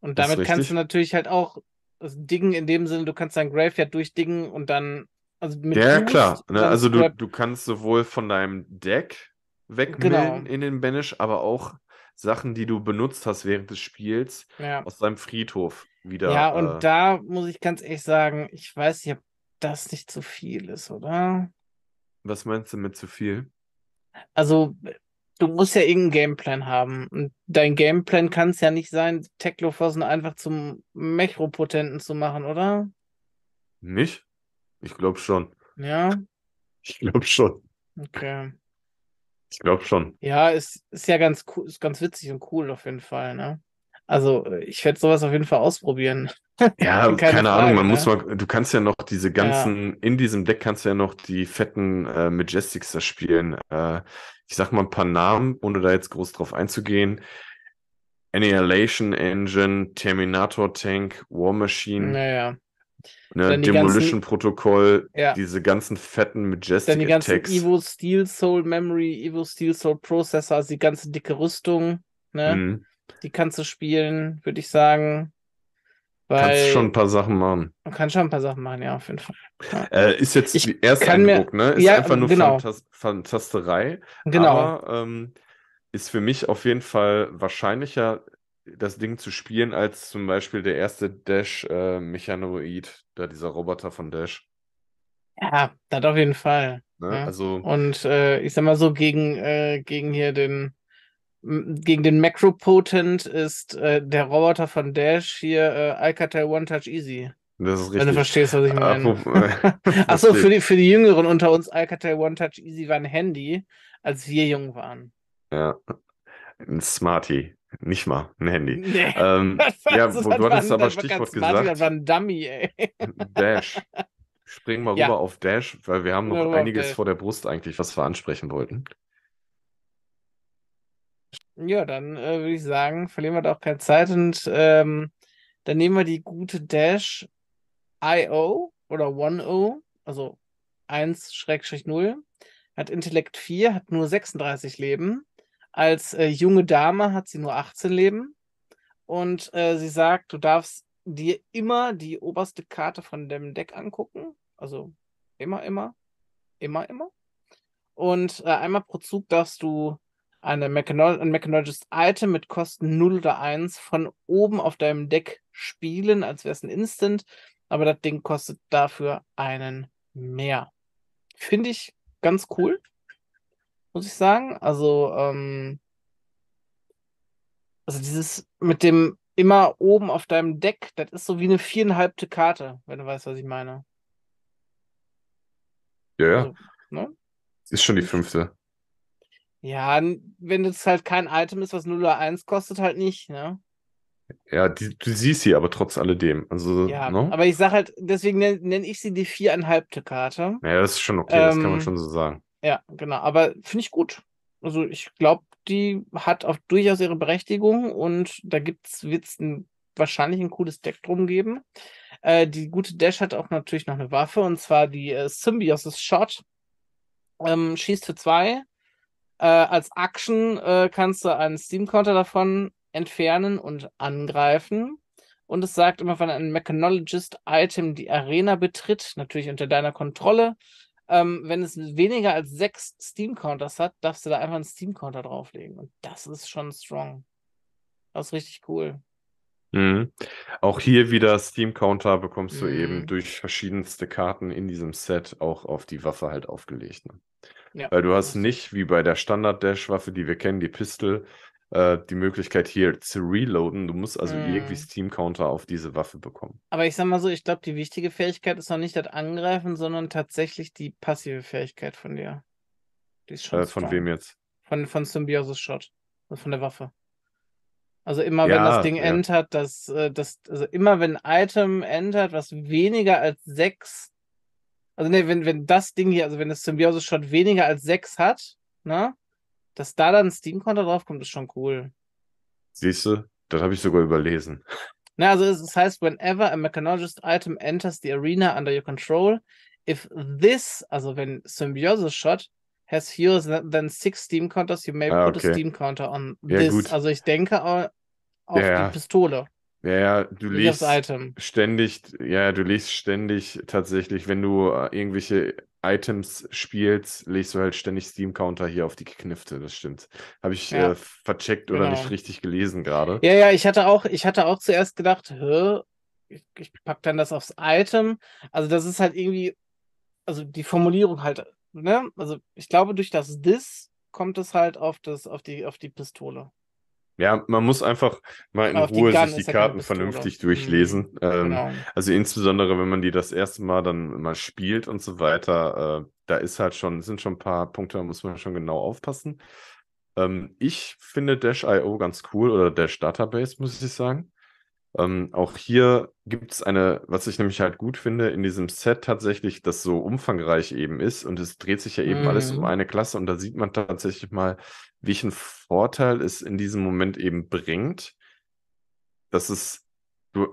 Und damit kannst du natürlich halt auch diggen in dem Sinne, du kannst dein Graveyard durchdingen und dann. Also mit ja, Boost, klar. Ne? Also du, du kannst sowohl von deinem Deck wegmelden genau. in den Banish, aber auch Sachen, die du benutzt hast während des Spiels, ja. aus deinem Friedhof wieder. Ja, und äh, da muss ich ganz ehrlich sagen, ich weiß nicht, ob das nicht zu viel ist, oder? Was meinst du mit zu viel? also du musst ja irgendeinen Gameplan haben. Und dein Gameplan kann es ja nicht sein, Techlofossen einfach zum Mechropotenten zu machen, oder? Mich? Ich glaube schon. Ja. *laughs* Ich glaube schon. Okay. Ich glaube schon. Ja, ist, ist ja ganz ist ganz witzig und cool auf jeden Fall, ne? Also äh, ich werde sowas auf jeden Fall ausprobieren. Ja, *laughs* keine, keine Frage, Ahnung, man ne? muss mal, du kannst ja noch diese ganzen, ja. in diesem Deck kannst du ja noch die fetten äh, Majestics da spielen. Äh, ich sag mal ein paar Namen, ohne da jetzt groß drauf einzugehen. Annihilation Engine, Terminator Tank, War Machine. Naja. Ne, Demolition ganzen, Protokoll, ja. diese ganzen fetten Majestic Dann die ganzen Attacks. Evo Steel Soul Memory, Evo Steel Soul Processor, also die ganze dicke Rüstung. Ne? Mhm die kannst du spielen, würde ich sagen. kannst schon ein paar Sachen machen. Man kann schon ein paar Sachen machen, ja, auf jeden Fall. Ja. Äh, ist jetzt ich die erste Eindruck, mir, ne? Ist ja, einfach nur genau. Fantasterei. Genau. Aber ähm, ist für mich auf jeden Fall wahrscheinlicher, das Ding zu spielen, als zum Beispiel der erste Dash-Mechanoid, äh, da dieser Roboter von Dash. Ja, das auf jeden Fall. Ne? Ja. Also, und äh, ich sag mal so, gegen, äh, gegen hier den gegen den Macropotent ist äh, der Roboter von Dash hier äh, Alcatel One Touch Easy. Das ist richtig. Wenn du verstehst, was ich meine. *laughs* Äh, Achso, für die, für die Jüngeren unter uns, Alcatel One Touch Easy war ein Handy, als wir jung waren. Ja, ein Smarty. Nicht mal ein Handy. *laughs* Nee, ähm, *laughs* ja, du hattest aber Stichwort Smarty, gesagt. Das war ein Dummy, ey. Dash. Springen wir ja. rüber auf Dash, weil wir haben noch rüber einiges vor der Brust eigentlich, was wir ansprechen wollten. Ja, dann äh, würde ich sagen, verlieren wir da auch keine Zeit und ähm, dann nehmen wir die gute Dash IO oder 1O, also 1-0, hat Intellekt 4, hat nur 36 Leben. Als äh, junge Dame hat sie nur 18 Leben. Und äh, sie sagt, du darfst dir immer die oberste Karte von dem Deck angucken. Also immer, immer, immer, immer. Und äh, einmal pro Zug darfst du eine ein Mechanologist Item mit Kosten 0 oder 1 von oben auf deinem Deck spielen, als wäre es ein Instant, aber das Ding kostet dafür einen mehr. Finde ich ganz cool, muss ich sagen. Also, ähm, also dieses mit dem immer oben auf deinem Deck, das ist so wie eine viereinhalbte Karte, wenn du weißt, was ich meine. Ja, ja. Also, ne? Ist schon die fünfte. Ja, wenn es halt kein Item ist, was 0 oder 1 kostet, halt nicht, ne? Ja, die, du siehst sie aber trotz alledem. Also, ja, ne? aber ich sag halt, deswegen nenne nenn ich sie die viereinhalbte Karte. Ja, das ist schon okay, ähm, das kann man ähm, schon so sagen. Ja, genau, aber finde ich gut. Also ich glaube, die hat auch durchaus ihre Berechtigung und da wird es wahrscheinlich ein cooles Deck drum geben. Äh, die gute Dash hat auch natürlich noch eine Waffe und zwar die äh, Symbiosis Shot. Ähm, schießt für zwei, äh, als Action äh, kannst du einen Steam-Counter davon entfernen und angreifen. Und es sagt immer, wenn ein Mechanologist-Item die Arena betritt, natürlich unter deiner Kontrolle, ähm, wenn es weniger als sechs Steam-Counters hat, darfst du da einfach einen Steam-Counter drauflegen. Und das ist schon strong. Das ist richtig cool. Mhm. Auch hier wieder Steam-Counter bekommst du mhm. eben durch verschiedenste Karten in diesem Set auch auf die Waffe halt aufgelegt. Ne? Ja. Weil du hast nicht, wie bei der Standard-Dash-Waffe, die wir kennen, die Pistol, äh, die Möglichkeit hier zu reloaden. Du musst also mhm. irgendwie Steam-Counter auf diese Waffe bekommen. Aber ich sag mal so, ich glaube, die wichtige Fähigkeit ist noch nicht das Angreifen, sondern tatsächlich die passive Fähigkeit von dir. Die ist schon äh, von wem jetzt? Von, von Symbiosis-Shot. Also von der Waffe. Also immer ja, wenn das Ding ja. entert, das, äh, das, also immer wenn ein Item entert, was weniger als sechs, also ne, wenn, wenn das Ding hier, also wenn das Symbiose schon weniger als sechs hat, ne, dass da dann ein Steam-Konto draufkommt, ist schon cool. Siehst du, das habe ich sogar überlesen. Na, also es, es heißt, whenever a Mechanologist item enters the arena under your control, if this, also wenn Symbiosis Shot, has fewer than six Steam counters, you may ah, put a Steam counter on ja, this. Gut. Also ich denke auf ja. die Pistole. Ja, ja, du liest ständig, ja, du legst ständig tatsächlich, wenn du äh, irgendwelche Items spielst, legst du halt ständig Steam Counter hier auf die Knifte, das stimmt. Habe ich ja. äh, vercheckt genau. oder nicht richtig gelesen gerade. Ja, ja, ich hatte auch, ich hatte auch zuerst gedacht, hä, ich, ich pack dann das aufs Item. Also das ist halt irgendwie, also die Formulierung halt ne? Also ich glaube, durch das Dis kommt es halt auf, das, auf, die, auf die Pistole. Ja, man muss einfach mal in Ruhe die sich die Karten vernünftig durchlesen. Mhm. Ähm, genau. Also insbesondere, wenn man die das erste Mal dann mal spielt und so weiter, äh, da ist halt schon, sind schon ein paar Punkte, da muss man schon genau aufpassen. Ähm, ich finde Dash.io ganz cool oder Dash Database, muss ich sagen. Ähm, auch hier gibt es eine, was ich nämlich halt gut finde, in diesem Set tatsächlich, das so umfangreich eben ist und es dreht sich ja eben mhm. alles um mhm. eine Klasse und da sieht man tatsächlich mal, welchen Vorteil es in diesem Moment eben bringt, dass es, du,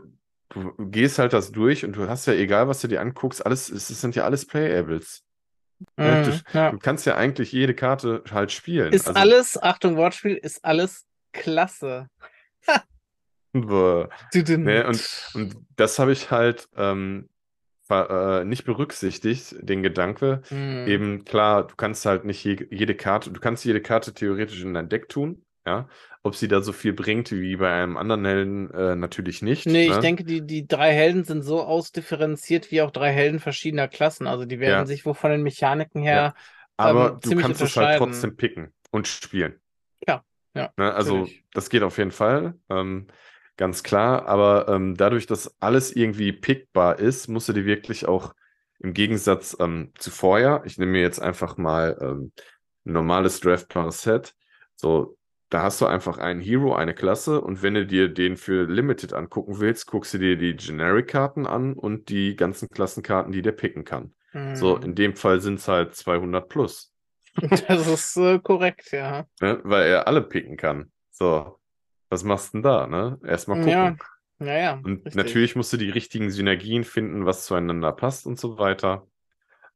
du gehst halt das durch und du hast ja, egal was du dir anguckst, alles, es, sind ja alles Playables. Ne, mhm, du, ja. du, kannst ja eigentlich jede Karte halt spielen. Ist also, alles, Achtung, Wortspiel, ist alles klasse ne? und, und das habe ich halt ähm, war, äh, nicht berücksichtigt, den Gedanke. Mhm. Eben klar, du kannst halt nicht je, jede Karte, du kannst jede Karte theoretisch in dein Deck tun, ja. Ob sie da so viel bringt wie bei einem anderen Helden, äh, natürlich nicht. Nee, ne? ich denke, die, die drei Helden sind so ausdifferenziert wie auch drei Helden verschiedener Klassen. Also die werden ja. sich wohl von den Mechaniken her. Ja. Aber ähm, du kannst es halt trotzdem picken und spielen. Ja, ja. Ne? Also, natürlich. das geht auf jeden Fall. Ähm, ganz klar. Aber ähm, dadurch, dass alles irgendwie pickbar ist, musst du dir wirklich auch im Gegensatz ähm, zu vorher, ich nehme mir jetzt einfach mal ähm, ein normales draftbares Set, so, da hast du einfach einen Hero, eine Klasse und wenn du dir den für Limited angucken willst, guckst du dir die Generic-Karten an und die ganzen Klassenkarten, die der picken kann. Mhm. So, in dem Fall sind es halt 200 plus. *laughs* Das ist äh, korrekt, ja. Ne? Weil er alle picken kann. So, was machst du denn da, ne? Erstmal gucken. Ja, naja. Und richtig. natürlich musst du die richtigen Synergien finden, was zueinander passt und so weiter.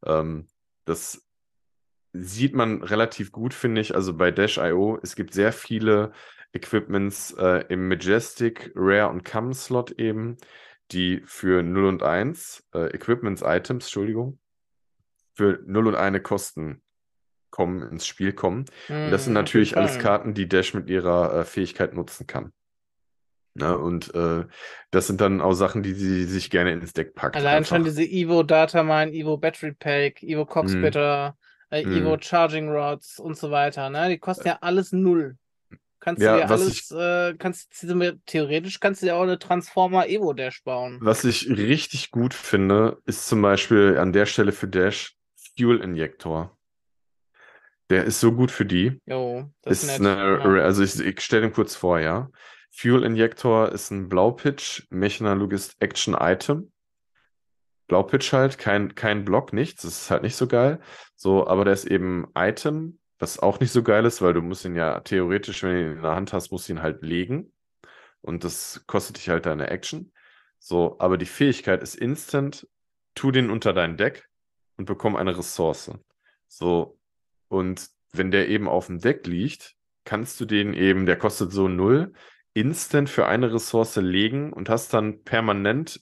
Ähm, das sieht man relativ gut, finde ich. Also bei Dash.io, es gibt sehr viele Equipments äh, im Majestic, Rare und Come Slot eben, die für 0 und 1, äh, Equipments, Items, Entschuldigung, für 0 und 1 kosten kommen, ins Spiel kommen. Mhm, und das sind hm, natürlich alles Karten, die Dash mit ihrer äh, Fähigkeit nutzen kann. Ne, und äh, das sind dann auch Sachen, die sie sich gerne ins Deck packt. Allein einfach. schon diese Evo Datamine, Evo Battery Pack, Evo hm. Cockspitter, mm. äh, hm. Evo mm. Charging Rods und so weiter. Ne? Die kosten äh. ja alles null. Kannst ja, du dir alles, ich, äh, kannst theoretisch kannst du dir auch eine Transformer Evo Dash bauen. Was ich richtig gut finde, ist zum Beispiel an der Stelle für Dash Fuel Injektor. Der ist so gut für die. Jo, das ist, halt eine, Also ich, ich stelle ihn kurz vor, ja. Fuel Injector ist ein Blaupitch, Mechanologist Action Item. Blaupitch halt, kein, kein Block, nichts, das ist halt nicht so geil. So, aber der ist eben Item, was auch nicht so geil ist, weil du musst ihn ja theoretisch, wenn du ihn in der Hand hast, musst du ihn halt legen. Und das kostet dich halt deine Action. So, aber die Fähigkeit ist instant, tu den unter dein Deck und bekomm eine Ressource. So, und wenn der eben auf dem Deck liegt, kannst du den eben, der kostet so null, instant für eine Ressource legen und hast dann permanent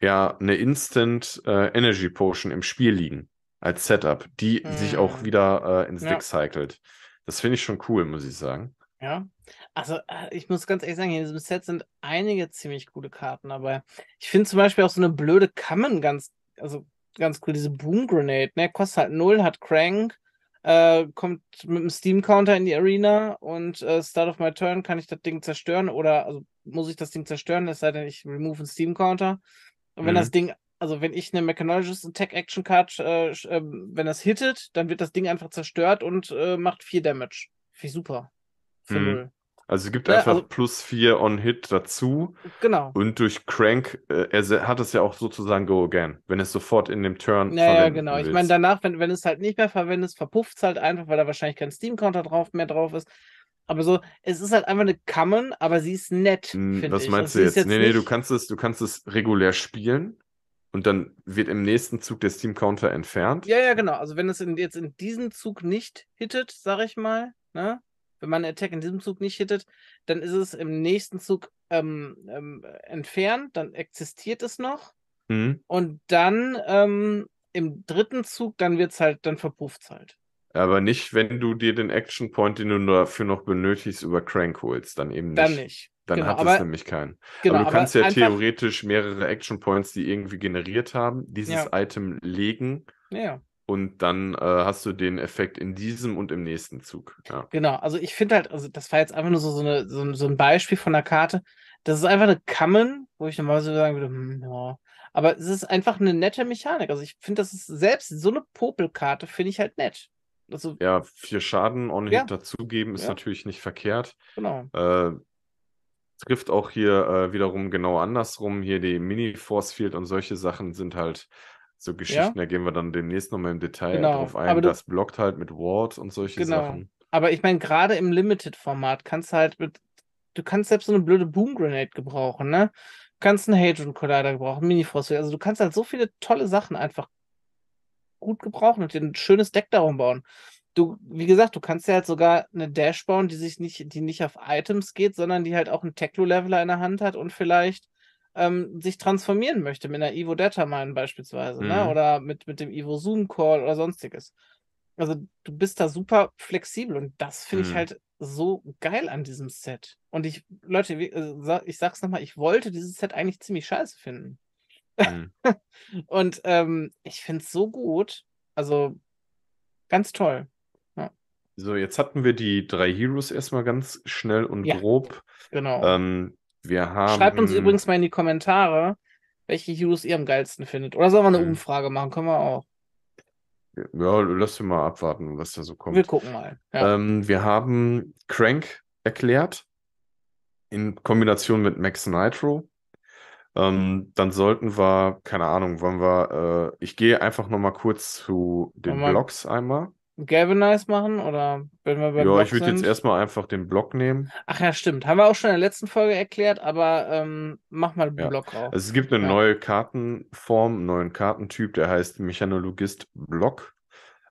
ja eine Instant äh, Energy Potion im Spiel liegen als Setup, die hm. sich auch hm. wieder äh, ins ja. Deck cycelt. Das finde ich schon cool, muss ich sagen. Ja, also äh, ich muss ganz ehrlich sagen, in diesem Set sind einige ziemlich gute Karten dabei. Ich finde zum Beispiel auch so eine blöde Kammen ganz, also ganz cool, diese Boom Grenade, ne? Kostet halt null, hat Crank, äh, kommt mit einem Steam-Counter in die Arena und äh, Start of my Turn kann ich das Ding zerstören oder also muss ich das Ding zerstören, es sei denn, ich remove einen Steam-Counter. Und wenn mhm. das Ding, also wenn ich eine Mechanologist Attack Action Card, äh, ähm, wenn das hittet, dann wird das Ding einfach zerstört und äh, macht 4 Damage. Finde ich super. Für mhm. Also es gibt ja, einfach also, plus 4 on Hit dazu. Genau. Und durch Crank, äh, er hat es ja auch sozusagen Go Again, wenn es sofort in dem Turn. Ja, ja genau. Willst. Ich meine, danach, wenn, wenn es halt nicht mehr verwendest, verpufft es halt einfach, weil da wahrscheinlich kein Steam-Counter drauf mehr drauf ist. Aber so, es ist halt einfach eine Common, aber sie ist nett. Hm, was ich. Also meinst du jetzt? jetzt? Nee, nee, du kannst es, du kannst es regulär spielen und dann wird im nächsten Zug der Steam-Counter entfernt. Ja, ja, genau. Also wenn es in, jetzt in diesem Zug nicht hittet, sag ich mal, ne? Wenn man Attack in diesem Zug nicht hittet, dann ist es im nächsten Zug ähm, ähm, entfernt, dann existiert es noch. Mhm. Und dann ähm, im dritten Zug, dann wird es halt, dann verpufft's halt. Aber nicht, wenn du dir den Action Point, den du dafür noch benötigst, über Crank holst, dann eben nicht. Dann nicht. Dann genau, hat aber, es nämlich keinen. Genau, aber du kannst aber ja theoretisch mehrere Action Points, die irgendwie generiert haben, dieses ja. Item legen. Ja und dann äh, hast du den Effekt in diesem und im nächsten Zug. Ja. Genau, also ich finde halt, also das war jetzt einfach nur so, so, eine, so, so, ein Beispiel von der Karte. Das ist einfach eine Kammen, wo ich normalerweise sagen würde, hm, ja. Aber es ist einfach eine nette Mechanik. Also ich finde, das ist selbst so eine Popelkarte, finde ich halt nett. Also, ja, vier Schaden on ja. dazugeben ist ja. natürlich nicht verkehrt. Genau. Äh, trifft auch hier äh, wiederum genau andersrum. Hier die Mini-Force Field und solche Sachen sind halt so Geschichten, ja? da gehen wir dann demnächst nochmal im Detail genau. drauf ein. Aber das blockt halt mit Ward und solche genau. Sachen. Aber ich meine, gerade im Limited-Format kannst du halt mit, du kannst selbst so eine blöde Boom Grenade gebrauchen, ne? Du kannst einen Hadron Collider gebrauchen, Mini Frost. Also du kannst halt so viele tolle Sachen einfach gut gebrauchen und dir ein schönes Deck darum bauen. Du, wie gesagt, du kannst ja halt sogar eine Dash bauen, die sich nicht, die nicht auf Items geht, sondern die halt auch einen Techno-Leveler in der Hand hat und vielleicht ähm, sich transformieren möchte, mit einer Ivo Mine beispielsweise, ne? mhm. ne? oder mit, mit dem Ivo Zoom Call oder sonstiges. Also du bist da super flexibel und das finde mhm. ich halt so geil an diesem Set. Und ich, Leute, äh, ich sag's nochmal, ich wollte dieses Set eigentlich ziemlich scheiße finden. Mhm. *laughs* und ähm, ich finde es so gut. Also ganz toll. Ja. So, jetzt hatten wir die drei Heroes erstmal ganz schnell und ja, grob. Genau. Ähm, wir haben. Schreibt uns übrigens mal in die Kommentare, welche Heroes ihr am geilsten findet. Oder sollen wir eine hm. Umfrage machen? Können wir auch. Ja, lass wir mal abwarten, was da so kommt. Wir gucken mal. Ja. Ähm, wir haben Crank erklärt in Kombination mit Max Nitro. Ähm, dann sollten wir, keine Ahnung, wollen wir, äh, ich gehe einfach nochmal kurz zu den Blogs einmal. Galvanize machen oder wenn wir bei Ja, ich würde jetzt erstmal einfach den Block nehmen. Ach ja, stimmt. Haben wir auch schon in der letzten Folge erklärt, aber ähm, mach mal den ja. Block auf. Also es gibt eine ja. neue Kartenform, einen neuen Kartentyp, der heißt Mechanologist Block.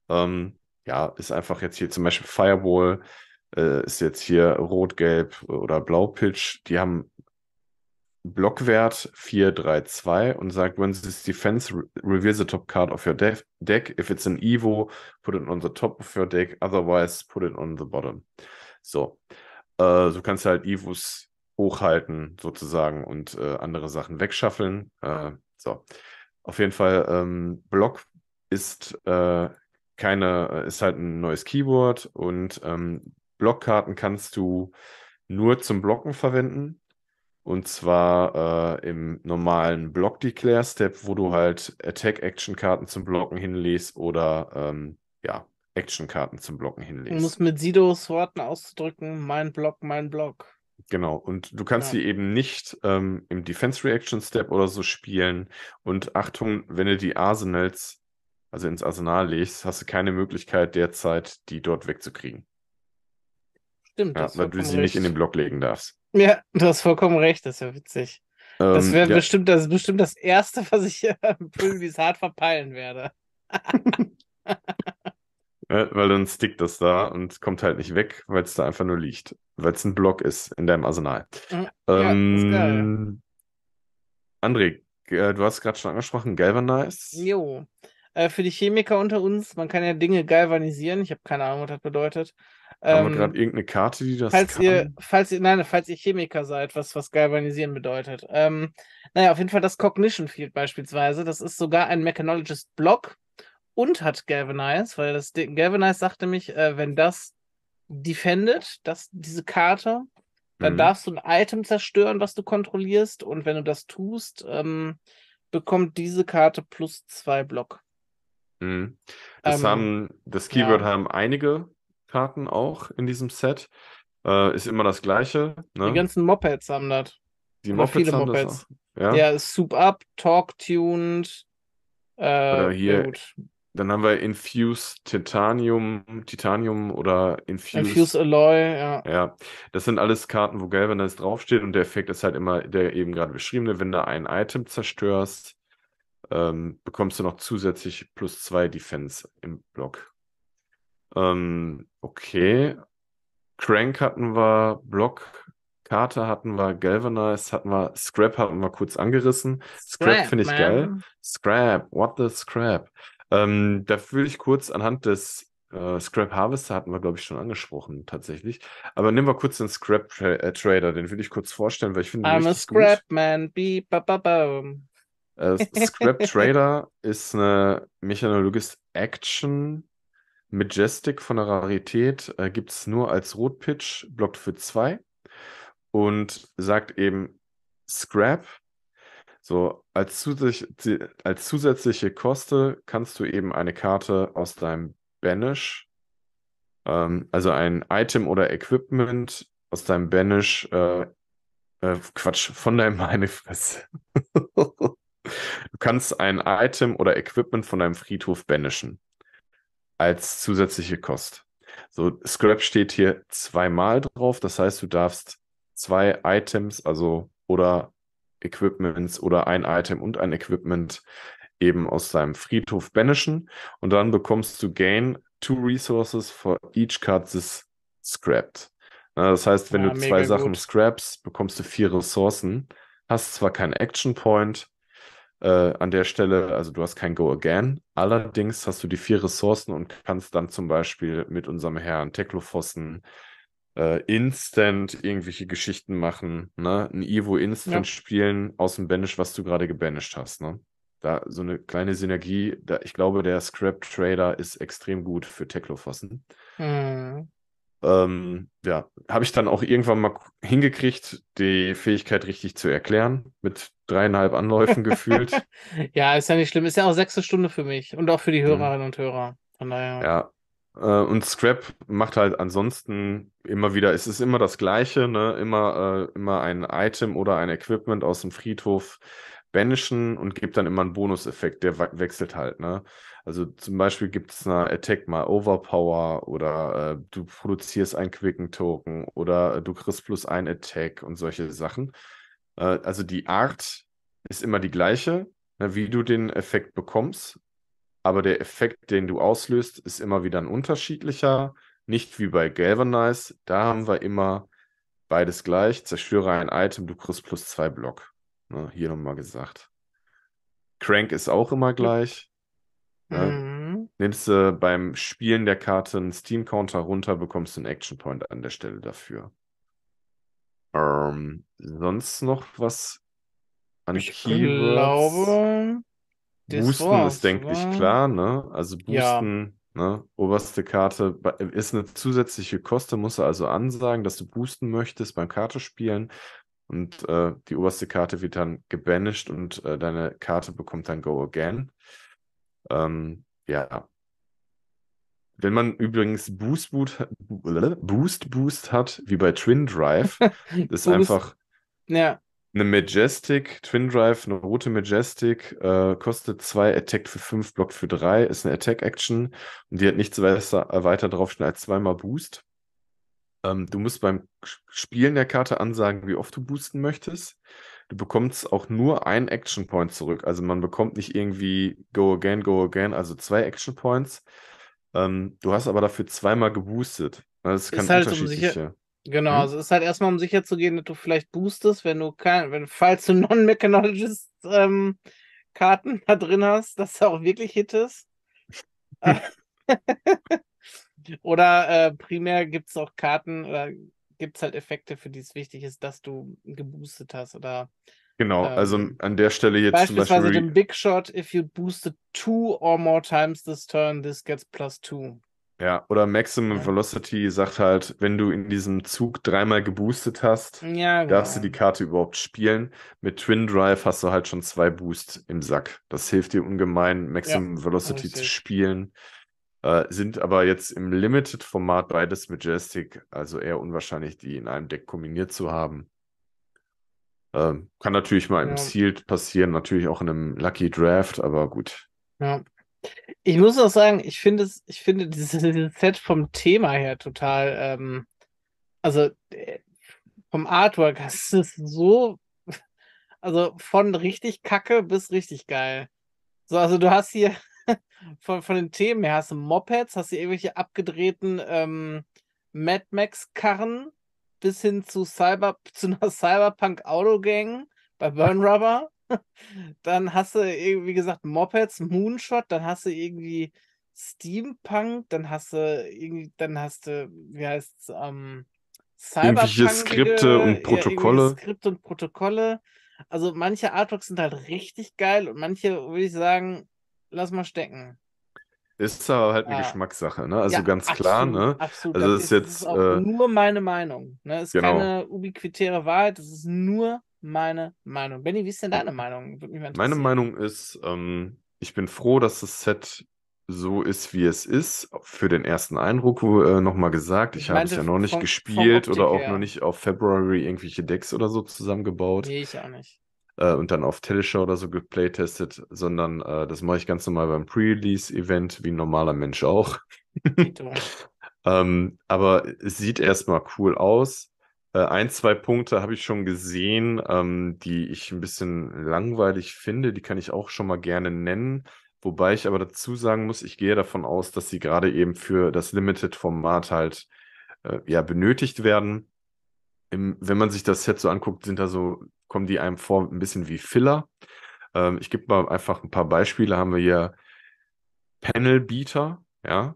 Ähm, ja, ist einfach jetzt hier zum Beispiel Firewall, äh, ist jetzt hier Rot-Gelb oder Blau-Pitch. Die haben Blockwert 432 und sagt, when this defense re reveals the top card of your de deck, if it's an Evo, put it on the top of your deck, otherwise put it on the bottom. So. Äh, so kannst du halt Evos hochhalten, sozusagen, und äh, andere Sachen wegschaffeln. Äh, so. Auf jeden Fall, ähm, Block ist äh, keine, äh, ist halt ein neues Keyword und ähm, Blockkarten kannst du nur zum Blocken verwenden. Und zwar äh, im normalen Block Declare Step, wo du halt Attack Action Karten zum Blocken hinlegst oder ähm, ja, Action Karten zum Blocken hinlegst. Du musst mit Sidos Worten ausdrücken: mein Block, mein Block. Genau, und du kannst ja. die eben nicht ähm, im Defense Reaction Step oder so spielen. Und Achtung, wenn du die Arsenals, also ins Arsenal legst, hast du keine Möglichkeit derzeit, die dort wegzukriegen. Stimmt. Ja, weil du sie richtig. nicht in den Block legen darfst. Ja, du hast vollkommen recht, das ist ja witzig. Ähm, das wäre ja. bestimmt, das ist bestimmt das Erste, was ich Brindis *laughs* hart verpeilen werde. *laughs* weil dann stickt das da und kommt halt nicht weg, weil es da einfach nur liegt. Weil es ein Block ist in deinem Arsenal. Mhm. Ja, ähm, André, äh, du hast gerade schon angesprochen, Galvanize. Jo. Äh, für die Chemiker unter uns, man kann ja Dinge galvanisieren. Ich habe keine Ahnung, was das bedeutet. Haben ähm, wir gerade irgendeine Karte, die das falls kann? Ihr, falls ihr, nein, falls ihr Chemiker seid, was, was galvanisieren bedeutet. Ähm, naja, auf jeden Fall das Cognition Field beispielsweise. Das ist sogar ein Mechanologist Block und hat Galvanize, weil das Galvanize sagte mich, äh, wenn das defendet, dass diese Karte, dann mhm. darfst du ein Item zerstören, was du kontrollierst. Und wenn du das tust, ähm, bekommt diese Karte plus zwei Block. Mhm. Das, ähm, haben, das Keyword ja. haben einige Karten auch in diesem Set. Äh, ist immer das gleiche. Ne? Die ganzen Mopeds haben das. Die Mopeds viele haben Mopeds. das. Ja, Soup Up, Talk Tuned. Äh, hier, gut. dann haben wir Infuse Titanium, Titanium oder Infuse. Infuse Alloy, ja. Ja, das sind alles Karten, wo wenn das draufsteht und der Effekt ist halt immer der eben gerade beschriebene, wenn du ein Item zerstörst, ähm, bekommst du noch zusätzlich plus zwei Defense im Block. Ähm, okay. Crank hatten wir, Block, Karte hatten wir, Galvanize hatten wir, Scrap hatten wir kurz angerissen. Scrap, Scrap finde ich man. geil. Scrap, what the Scrap. Ähm, da fühle ich kurz anhand des äh, Scrap Harvester hatten wir, glaube ich, schon angesprochen, tatsächlich. Aber nehmen wir kurz den Scrap Tra äh, Trader, den will ich kurz vorstellen, weil ich finde. I'm a Scrap gut. Man, beep, ba, ba, ba. Äh, Scrap Trader ist eine Mechanologist Action Majestic von der Rarität. Äh, Gibt es nur als Rotpitch, blockt für zwei und sagt eben Scrap. So, als, zusätzlich, als zusätzliche Koste kannst du eben eine Karte aus deinem Banish, ähm, also ein Item oder Equipment aus deinem Banish, äh, äh, Quatsch, von deinem, *laughs* meine Fresse. Du kannst ein Item oder Equipment von deinem Friedhof banishen. Als zusätzliche Kost. So, Scrap steht hier zweimal drauf. Das heißt, du darfst zwei Items, also oder Equipments oder ein Item und ein Equipment eben aus deinem Friedhof banishen. Und dann bekommst du Gain two resources for each card this scrapped. Das heißt, wenn ja, ah, du zwei gut. Sachen scraps, bekommst du vier Ressourcen, hast zwar keinen Action Point, äh, an der Stelle, also du hast kein Go Again. Allerdings hast du die vier Ressourcen und kannst dann zum Beispiel mit unserem Herrn Teklofossen äh, instant irgendwelche Geschichten machen, ne? Ein Ivo Instant ja. spielen aus dem Banish, was du gerade gebanished hast, ne? Da so eine kleine Synergie, da, ich glaube, der Scrap Trader ist extrem gut für Teklofossen. Hm. Ähm, ja, habe ich dann auch irgendwann mal hingekriegt, die Fähigkeit richtig zu erklären, mit dreieinhalb Anläufen gefühlt. *laughs* ja, ist ja nicht schlimm. Ist ja auch sechste Stunde für mich und auch für die mhm. Hörerinnen mhm. und Hörer. Von daher. Ja, äh, und Scrap macht halt ansonsten immer wieder, es ist immer das Gleiche, ne? immer, äh, immer ein Item oder ein Equipment aus dem Friedhof banishen und gibt dann immer einen Bonuseffekt, der wechselt halt. Ne? Also zum Beispiel gibt es eine Attack mal Overpower oder äh, du produzierst einen Quicken Token oder äh, du kriegst plus ein Attack und solche Sachen. Äh, also die Art ist immer die gleiche, ne, wie du den Effekt bekommst, aber der Effekt, den du auslöst, ist immer wieder ein unterschiedlicher. Nicht wie bei Galvanize, da haben wir immer beides gleich. Zerstöre ein Item, du kriegst plus zwei Block. Ne, hier nochmal gesagt. Crank ist auch immer gleich. Ja? Ne? Mhm. Nimmst du beim Spielen der Karte einen Steam-Counter runter, bekommst du einen Action-Point an der Stelle dafür. Ähm, sonst noch was an ich Keywords? glaube. Boosten ist, denke ich, klar, ne? Also Boosten, ja. ne? Oberste Karte ist eine zusätzliche Koste, musst du also ansagen, dass du boosten möchtest beim Kartespielen. Und äh, die oberste Karte wird dann gebanished und äh, deine Karte bekommt dann Go Again. Mhm. Ähm, ja. Wenn man übrigens Boost Boost, Boost, Boost hat, wie bei Twin Drive, *laughs* ist einfach ja. eine Majestic, Twin Drive, eine rote Majestic, äh, kostet zwei Attack für fünf, Block für drei, ist eine Attack Action und die hat nichts äh, weiter, weiter draufstehen als zweimal Boost. Ähm, du musst beim Spielen der Karte ansagen, wie oft du boosten möchtest du bekommst auch nur ein Action Point zurück. Also man bekommt nicht irgendwie Go Again, Go Again, also zwei Action Points. Ähm, du hast aber dafür zweimal geboostet. Das also kann ist halt unterschiedliche. Um sicher, genau, hm? also ist halt erstmal um sicher zu gehen, dass du vielleicht boostest, wenn du kein, wenn falls du *laughs* Non-Mechanologist ähm, Karten da drin hast, dass du auch wirklich hittest. *laughs* *laughs* Oder äh, primär gibt es auch Karten, oder gibt es halt Effekte, für die es wichtig ist, dass du geboostet hast oder. Genau, also ähm, also an der Stelle jetzt beispielsweise zum Beispiel. Beispielsweise den Big Shot, if you boosted two or more times this turn, this gets plus two. Ja, oder Maximum ja. Velocity sagt halt, wenn du in diesem Zug dreimal geboostet hast, ja, genau. darfst du die Karte überhaupt spielen. Mit Twin Drive hast du halt schon zwei Boost im Sack. Das hilft dir ungemein, Maximum ja, Velocity zu spielen. Äh, sind aber jetzt im Limited-Format beides Majestic, also eher unwahrscheinlich, die in einem Deck kombiniert zu haben. Ähm, kann natürlich mal ja. im Sealed passieren, natürlich auch in einem Lucky Draft, aber gut. Ja. Ich muss auch sagen, ich finde es, dieses, Set vom Thema her total, ähm, also äh, vom Artwork hast *laughs* es so, also von richtig kacke bis richtig geil. So, also du hast hier von, von den Themen her hast du Mopeds, hast du irgendwelche abgedrehten ähm, Mad Max-Karren bis hin zu, Cyber, *laughs* zu einer cyberpunk auto gang bei Burn Rubber. *laughs* dann hast du, wie gesagt, Mopeds, Moonshot, dann hast du irgendwie Steampunk, dann hast du irgendwie, dann hast du, wie heißt ähm, Cyberpunk. Irgendwelche Skripte und Protokolle. Ja, Skripte und Protokolle. Also manche Artworks sind halt richtig geil und manche, würde ich sagen, lass mal stecken. Ist aber halt eine ja. Geschmackssache, ne? Also ja, ganz absolut, klar, ne? Absolut. Also das ist, jetzt ist äh, nur meine Meinung, ne? Ist genau. keine ubiquitäre Wahrheit, das ist nur meine Meinung. Benny, wie ist denn deine Meinung? meine Meinung ist, ähm, ich bin froh, dass das Set so ist, wie es ist. Für den ersten Eindruck äh, nochmal gesagt, ich, ich habe es ja noch nicht von, gespielt oder auch her. noch nicht auf February irgendwelche Decks oder so zusammengebaut. Nee, ich auch nicht äh, und dann auf Teleshow oder so geplaytestet, sondern äh, das mache ich ganz normal beim Pre-Release-Event, wie ein normaler Mensch auch. *laughs* ähm, aber es sieht erstmal cool aus. Äh, ein, zwei Punkte habe ich schon gesehen, ähm, die ich ein bisschen langweilig finde. Die kann ich auch schon mal gerne nennen. Wobei ich aber dazu sagen muss, ich gehe davon aus, dass sie gerade eben für das Limited-Format halt äh, ja benötigt werden im, wenn man sich das Set so anguckt, sind da so, kommen die einem vor ein bisschen wie Filler. Ähm, ich gebe mal einfach ein paar Beispiele. Haben wir hier Panel Beater, ja,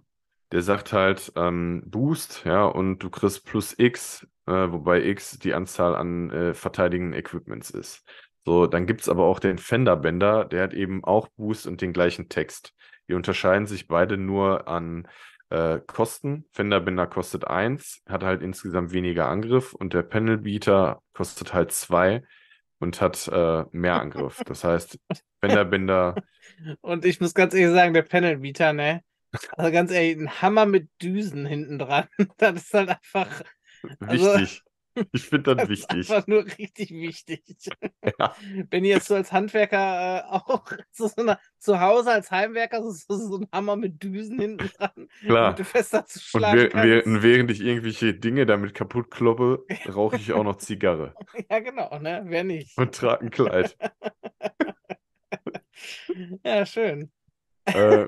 der sagt halt ähm, Boost, ja, und du kriegst plus X, äh, wobei X die Anzahl an äh, verteidigenden Equipments ist. So, dann gibt es aber auch den Fender Bender, der hat eben auch Boost und den gleichen Text. Die unterscheiden sich beide nur an äh, Kosten. Fenderbinder kostet 1, hat halt insgesamt weniger Angriff und der Panelbeater kostet halt 2 und hat äh, mehr Angriff. Das heißt, *laughs* Fenderbinder. und ich muss ganz ehrlich sagen, der Panelbeater, ne? Also ganz ehrlich, ein Hammer mit Düsen hinten dran. *laughs* Das ist halt einfach. Also Wichtig. Also, *laughs* Ich finde das, das wichtig. Ist einfach nur richtig wichtig. *laughs* Ja. *laughs* Wenn ihr jetzt so als Handwerker äh, auch so, so eine, zu Hause als Heimwerker so, so, ein Hammer mit Düsen hinten dran, Klar. du fest zu schlagen Und wir, wir, während ich irgendwelche Dinge damit kaputt kloppe, rauche ich auch noch Zigarre. ja, genau, ne? Wer nicht? Und trage ein Kleid. ja, schön. Äh.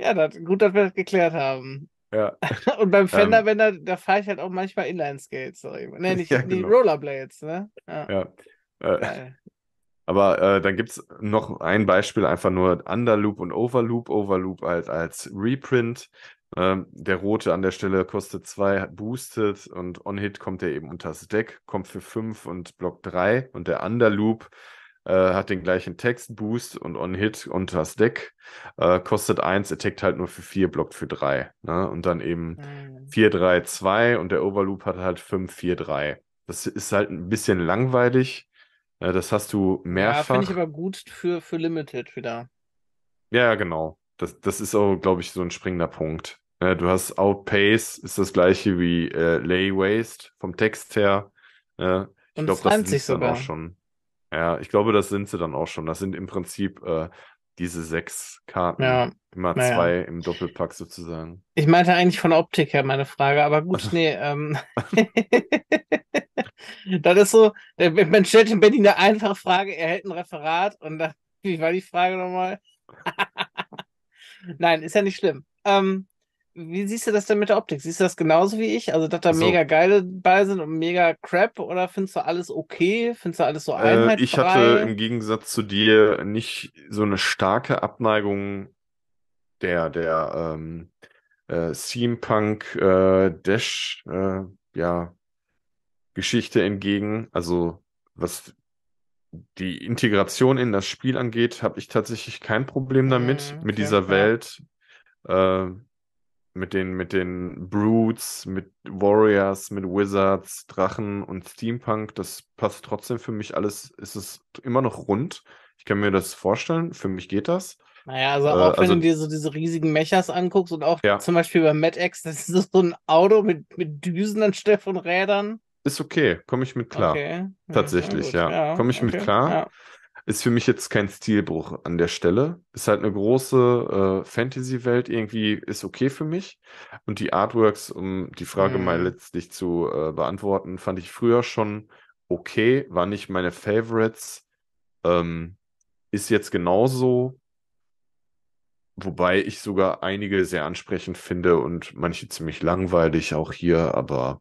ja, das, gut, dass wir das geklärt haben. Ja. *laughs* Und beim Fender ähm, Bender, da fahre ich halt auch manchmal Inline-Skates. Nee, *laughs* nicht ja, die genau. Rollerblades, ne? Ja. ja. Äh, *laughs* aber äh, dann gibt es noch ein Beispiel, einfach nur Underloop und Overloop. Overloop halt als Reprint. Ähm, der rote an der Stelle kostet 2, boostet und On-Hit kommt er eben unter das Deck, kommt für 5 und Block 3. Und der Underloop äh, hat den gleichen Text, Boost und On-Hit und das Deck, äh, kostet 1, attackt halt nur für 4, blockt für 3. Ne? Und dann eben 4, 3, 2 und der Overloop hat halt 5, 4, 3. Das ist halt ein bisschen langweilig. Äh, das hast du mehrfach. Ja, finde ich aber gut für, für Limited wieder. Ja, genau. Das, das ist auch, glaube ich, so ein springender Punkt. Äh, du hast Outpace, ist das gleiche wie äh, Lay Waste vom Text her. Äh, ich glaube, das ist sogar. auch schon. Ja, ich glaube, das sind sie dann auch schon. Das sind im Prinzip äh, diese sechs Karten. Ja. Immer naja. zwei im Doppelpack sozusagen. Ich meinte eigentlich von der Optik her meine Frage, aber gut, *laughs* nee. Ähm, *laughs* das ist so, äh, man stellt in Berlin eine einfache Frage, er hält ein Referat und dann, *laughs* wie war die Frage nochmal? Nein, ist ja nicht schlimm. Ähm, wie siehst du das denn mit der Optik? Siehst du das genauso wie ich? Also, dass da so. Also mega geile bei sind und mega crap oder findest du alles okay? Findest du alles so einheitlich? Äh, ich hatte im Gegensatz zu dir nicht so eine starke Abneigung der, der ähm, äh, Theme Punk äh, Dash äh, ja, Geschichte entgegen. Also, was die Integration in das Spiel angeht, habe ich tatsächlich kein Problem damit, mhm, okay, mit dieser ja. Welt. Äh, mit den, mit den Brutes, mit Warriors, mit Wizards, Drachen und Steampunk, das passt trotzdem für mich alles, ist es immer noch rund. Ich kann mir das vorstellen, für mich geht das. Naja, also äh, auch äh, wenn also du dir so diese riesigen Mechas anguckst und auch ja. zum Beispiel bei MadX, das ist so ein Auto mit, mit Düsen anstelle von Rädern. Ist okay, komme ich mit klar. Okay. Tatsächlich, ja. ja. ja komme ich okay. mit klar. Ist für mich jetzt kein Stilbruch an der Stelle. Ist halt eine große äh, Fantasy-Welt, irgendwie ist okay für mich. Und die Artworks, um die Frage mhm. mal letztlich zu äh, beantworten, fand ich früher schon okay, waren nicht meine Favorites. Ähm, ist jetzt genauso, wobei ich sogar einige sehr ansprechend finde und manche ziemlich langweilig auch hier, aber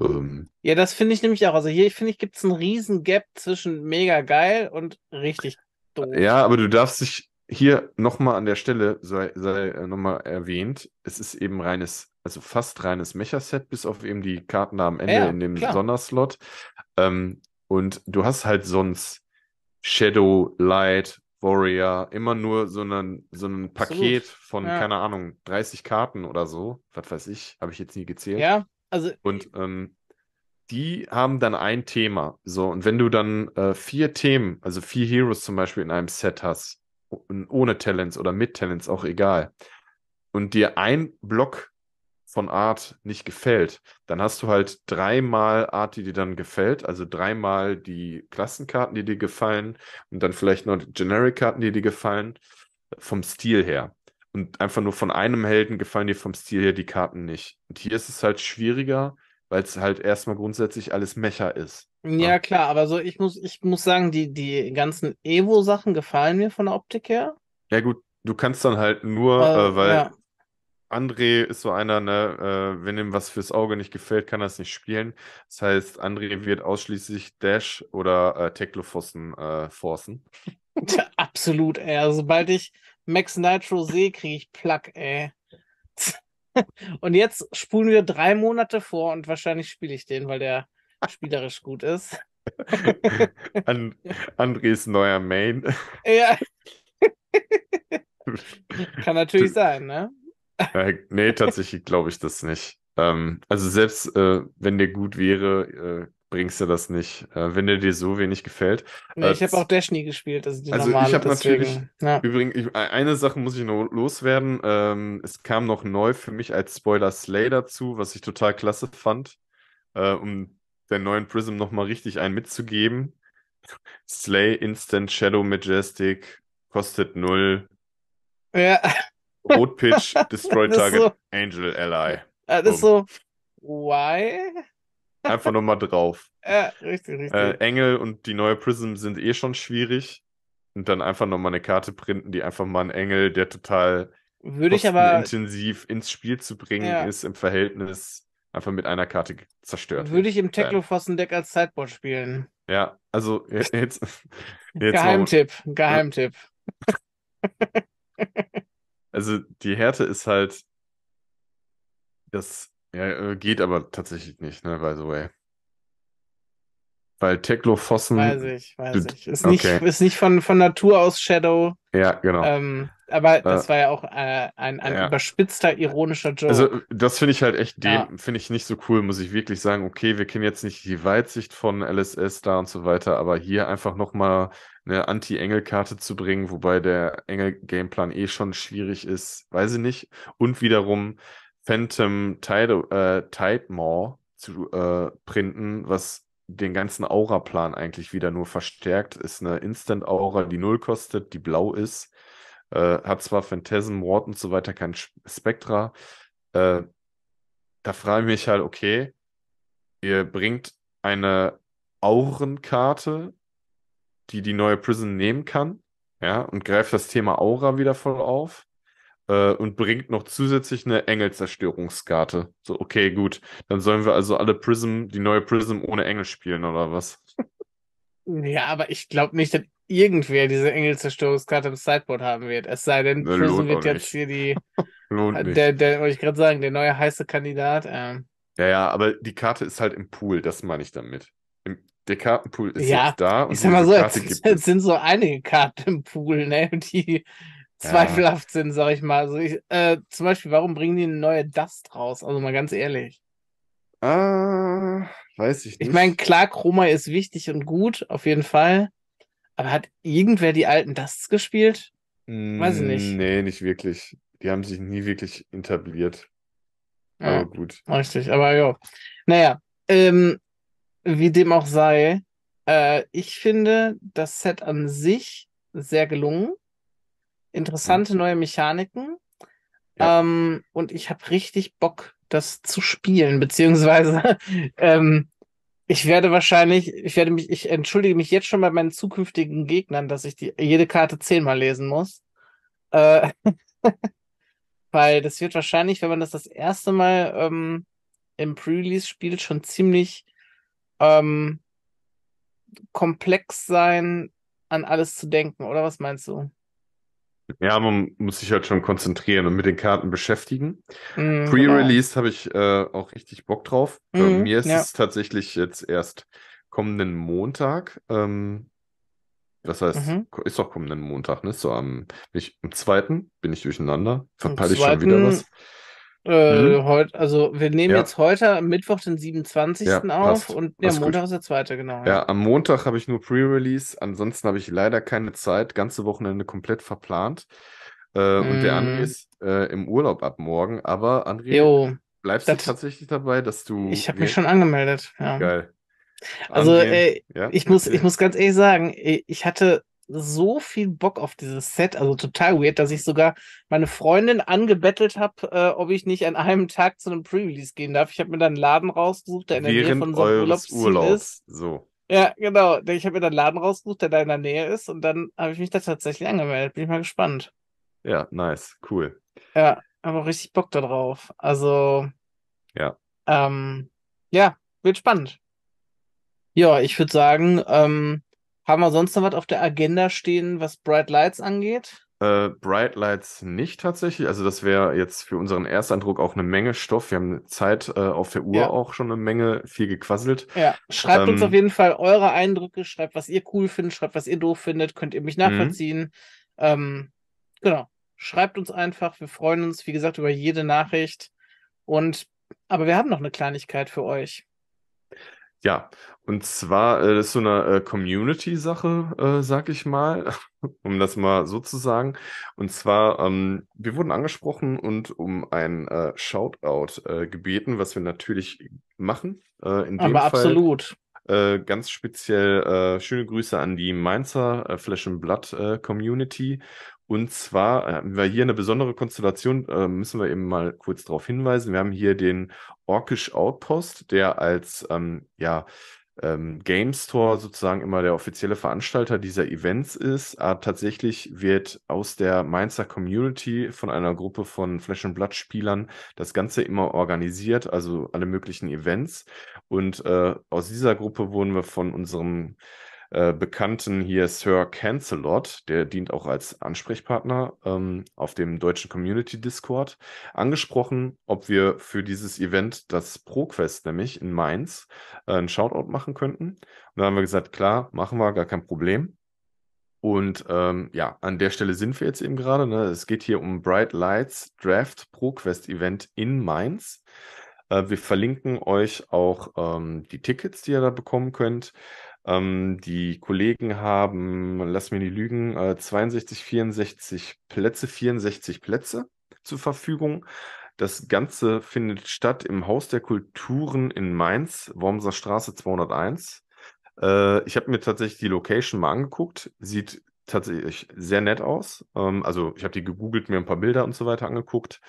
ähm, ja, das finde ich nämlich auch. Also hier, finde ich, gibt es einen riesen Gap zwischen mega geil und richtig doof. Ja, aber du darfst dich hier nochmal an der Stelle, sei, sei äh, nochmal erwähnt, es ist eben reines, also fast reines Mecha-Set, bis auf eben die Karten da am Ende ja, in dem klar. Sonderslot. Ähm, und du hast halt sonst Shadow, Light, Warrior, immer nur so, einen, so ein Paket Absolut. von, ja. keine Ahnung, 30 Karten oder so. Was weiß ich, habe ich jetzt nie gezählt. Ja, also, und ähm, die haben dann ein Thema. So, und wenn du dann äh, vier Themen, also vier Heroes zum Beispiel in einem Set hast, ohne Talents oder mit Talents, auch egal, und dir ein Block von Art nicht gefällt, dann hast du halt dreimal Art, die dir dann gefällt, also dreimal die Klassenkarten, die dir gefallen und dann vielleicht noch Generic-Karten, die dir gefallen, äh, vom Stil her. Und einfach nur von einem Helden gefallen dir vom Stil her die Karten nicht. Und hier ist es halt schwieriger, weil es halt erstmal grundsätzlich alles Mecha ist. Ja, ne? ja, klar, aber so ich muss, ich muss sagen, die, die ganzen Evo-Sachen gefallen mir von der Optik her. Ja, gut, du kannst dann halt nur, äh, äh, weil ja. André ist so einer, ne, äh, wenn ihm was fürs Auge nicht gefällt, kann er es nicht spielen. Das heißt, André wird ausschließlich Dash oder äh, Teklofossen äh, forcen. *laughs* Absolut, ey. Also, sobald ich, Max Nitro See kriege ich Plack, ey. *laughs* und jetzt spulen wir drei Monate vor und wahrscheinlich spiele ich den, weil der spielerisch gut ist. *laughs* And Andres neuer Main. Ja. *laughs* Kann natürlich sein, ne? Äh, nee, tatsächlich glaube ich das nicht. Ähm, also selbst äh, wenn der gut wäre, äh, bringst du das nicht, äh, wenn der dir so wenig gefällt. Nee, äh, ich habe auch Dash nie gespielt, also die also normale. Ich habe natürlich, ja. übrigens, ich, e-, eine Sache muss ich noch loswerden. Ähm, es kam noch neu für mich als Spoiler Slay dazu, was ich total klasse fand, äh, um der neuen Prism nochmal richtig einen mitzugeben. Slay Instant Shadow Majestic kostet null. Ja. Rot Pitch, *laughs* Destroy Target, so. Angel Ally. Das ist so, why? Einfach nochmal drauf. Ja, richtig, richtig. Äh, Engel und die neue Prism sind eh schon schwierig. Und dann einfach nochmal eine Karte printen, die einfach mal einen Engel, der total Würde ich aber, intensiv ins Spiel zu bringen ja. ist, im Verhältnis einfach mit einer Karte zerstört. Würde ich im äh, Techlofossen-Deck als Sideboard spielen. Ja, also *laughs* jetzt. jetzt Geheimtipp, Geheimtipp. also die Härte ist halt, dass ja, äh, geht aber tatsächlich nicht, ne, by the way. Weil Teclophossen. Weiß ich, weiß ich. Ist nicht, ist nicht von, von Natur aus Shadow. Ja, genau. Ähm, aber äh, das war ja auch äh, ein, ein ja. überspitzter, ironischer Joke. Also, das finde ich halt echt, dem ja. finde ich nicht so cool, muss ich wirklich sagen. Okay, wir kennen jetzt nicht die Weitsicht von LSS da und so weiter, aber hier einfach nochmal eine Anti-Engel-Karte zu bringen, wobei der Engel-Gameplan eh schon schwierig ist, weiß ich nicht. Und wiederum, Phantom äh, Tide, äh, Tidemore zu äh, printen, was den ganzen Aura-Plan eigentlich wieder nur verstärkt. Ist eine Instant-Aura, die null kostet, die blau ist. Äh, hat zwar Phantasm, Ward und so weiter kein Spektra. Äh, da frage ich mich halt, okay, ihr bringt eine Aurenkarte, die die neue Prison nehmen kann, ja, und greift das Thema Aura wieder voll auf äh, und bringt noch zusätzlich eine Engelzerstörungskarte. So, okay, gut. Dann sollen wir also alle Prism, die neue Prism ohne Engel spielen, oder was? Ja, aber ich glaube nicht, dass irgendwer diese Engelzerstörungskarte im Sideboard haben wird. Es sei denn, ne, Prism wird jetzt hier die. *laughs* lohnt äh, der, der, wollte ich gerade sagen, der neue heiße Kandidat. Ähm. Ja, ja, aber die Karte ist halt im Pool, das meine ich damit. Im, der Kartenpool ist ja, jetzt da. Und ich sag mal so, jetzt, jetzt, sind so einige Karten im Pool, ne, die zweifelhaft sind, sag ich mal. Also ich, äh, zum Beispiel, warum bringen die eine neue Dust raus? Also mal ganz ehrlich. Ah, weiß ich nicht. Ich meine, klar, Chroma ist wichtig und gut, auf jeden Fall. Aber hat irgendwer die alten Dusts gespielt? weiß ich nicht. Mm, nee, nicht wirklich. Die haben sich nie wirklich etabliert. Ja, aber gut. Richtig, aber ja. Naja, ähm, wie dem auch sei, äh, ich finde das Set an sich sehr gelungen interessante neue Mechaniken. Ja. Ähm, und ich habe richtig Bock, das zu spielen, beziehungsweise *laughs* ähm, ich werde wahrscheinlich, ich werde mich, ich entschuldige mich jetzt schon bei meinen zukünftigen Gegnern, dass ich die, jede Karte zehnmal lesen muss. Äh, *laughs* weil das wird wahrscheinlich, wenn man das das erste Mal ähm, im Pre-Release spielt, schon ziemlich ähm, komplex sein, an alles zu denken, oder was meinst du? Ja, man muss sich halt schon konzentrieren und mit den Karten beschäftigen. Mm, Pre-Release genau. habe ich äh, auch richtig Bock drauf. Äh, mm, Bei mir ist ja. es tatsächlich jetzt erst kommenden Montag. Ähm, das heißt, mhm. ist doch kommenden Montag, ne? So am, ich, am zweiten bin ich durcheinander, verpeile ich schon wieder was. Äh, mhm. heute, also wir nehmen ja. jetzt heute Mittwoch den 27. Ja, auf passt, und der ja, Montag gut. ist der zweite, genau. Ja, am Montag habe ich nur Pre-Release, ansonsten habe ich leider keine Zeit, ganze Wochenende komplett verplant. Äh, mm. Und der André mm. ist äh, im Urlaub ab morgen, aber André, jo, bleibst das, du tatsächlich dabei, dass du. Ich habe mich schon angemeldet, ja. Geil. Also André, ich, muss, ich muss ganz ehrlich sagen, ich hatte so viel Bock auf dieses Set, also total weird, dass ich sogar meine Freundin angebettelt habe, äh, ob ich nicht an einem Tag zu einem Pre-Release gehen darf. Ich habe mir dann einen Laden rausgesucht, der in der Während Nähe von so einem Urlaub ist. So. Ja, genau. Ich habe mir dann einen Laden rausgesucht, der da in der Nähe ist und dann habe ich mich da tatsächlich angemeldet. Bin ich mal gespannt. Ja, nice, cool. Ja, aber richtig Bock darauf. Also. Ja. Ähm, ja, wird spannend. Ja, ich würde sagen, ähm, haben wir sonst noch was auf der Agenda stehen, was Bright Lights angeht? Äh, Bright Lights nicht tatsächlich. Also das wäre jetzt für unseren Ersteindruck auch eine Menge Stoff. Wir haben Zeit äh, auf der Uhr ja. auch schon eine Menge, viel gequasselt. Ja, schreibt ähm, uns auf jeden Fall eure Eindrücke, schreibt, was ihr cool findet, schreibt, was ihr doof findet, könnt ihr mich mhm. nachvollziehen. Ähm, genau, schreibt uns einfach. Wir freuen uns, wie gesagt, über jede Nachricht. Und aber wir haben noch eine Kleinigkeit für euch. Ja, und zwar äh, das ist so eine äh, Community-Sache, äh, sag ich mal, *laughs* um das mal so zu sagen. Und zwar, ähm, wir wurden angesprochen und um ein äh, Shoutout äh, gebeten, was wir natürlich machen. Äh, in dem Aber Fall, absolut. Äh, ganz speziell äh, schöne Grüße an die Mainzer äh, Flash and Blood äh, Community und zwar äh, haben wir hier eine besondere Konstellation, äh, müssen wir eben mal kurz darauf hinweisen. Wir haben hier den Orkish Outpost, der als ähm, ja, ähm, Game Store sozusagen immer der offizielle Veranstalter dieser Events ist. Aber ah, tatsächlich wird aus der Mainzer Community von einer Gruppe von Flash and Blood Spielern das Ganze immer organisiert, also alle möglichen Events. Und äh, aus dieser Gruppe wurden wir von unserem äh, Bekannten hier Sir Cancelot, der dient auch als Ansprechpartner ähm, auf dem deutschen Community Discord, angesprochen, ob wir für dieses Event, das ProQuest nämlich in Mainz, äh, einen Shoutout machen könnten. Und dann haben wir gesagt, klar, machen wir, gar kein Problem. Und ähm, ja, an der Stelle sind wir jetzt eben gerade. Ne? Es geht hier um Bright Lights Draft ProQuest Event in Mainz. Äh, wir verlinken euch auch ähm, die Tickets, die ihr da bekommen könnt. Ähm, die Kollegen haben, lass mir die lügen, äh, 62, 64 Plätze, 64 Plätze zur Verfügung. Das Ganze findet statt im Haus der Kulturen in Mainz, Wormser Straße 201. Äh, ich habe mir tatsächlich die Location mal angeguckt. Sieht tatsächlich sehr nett aus. Ähm, also ich habe die gegoogelt, mir ein paar Bilder und so weiter angeguckt.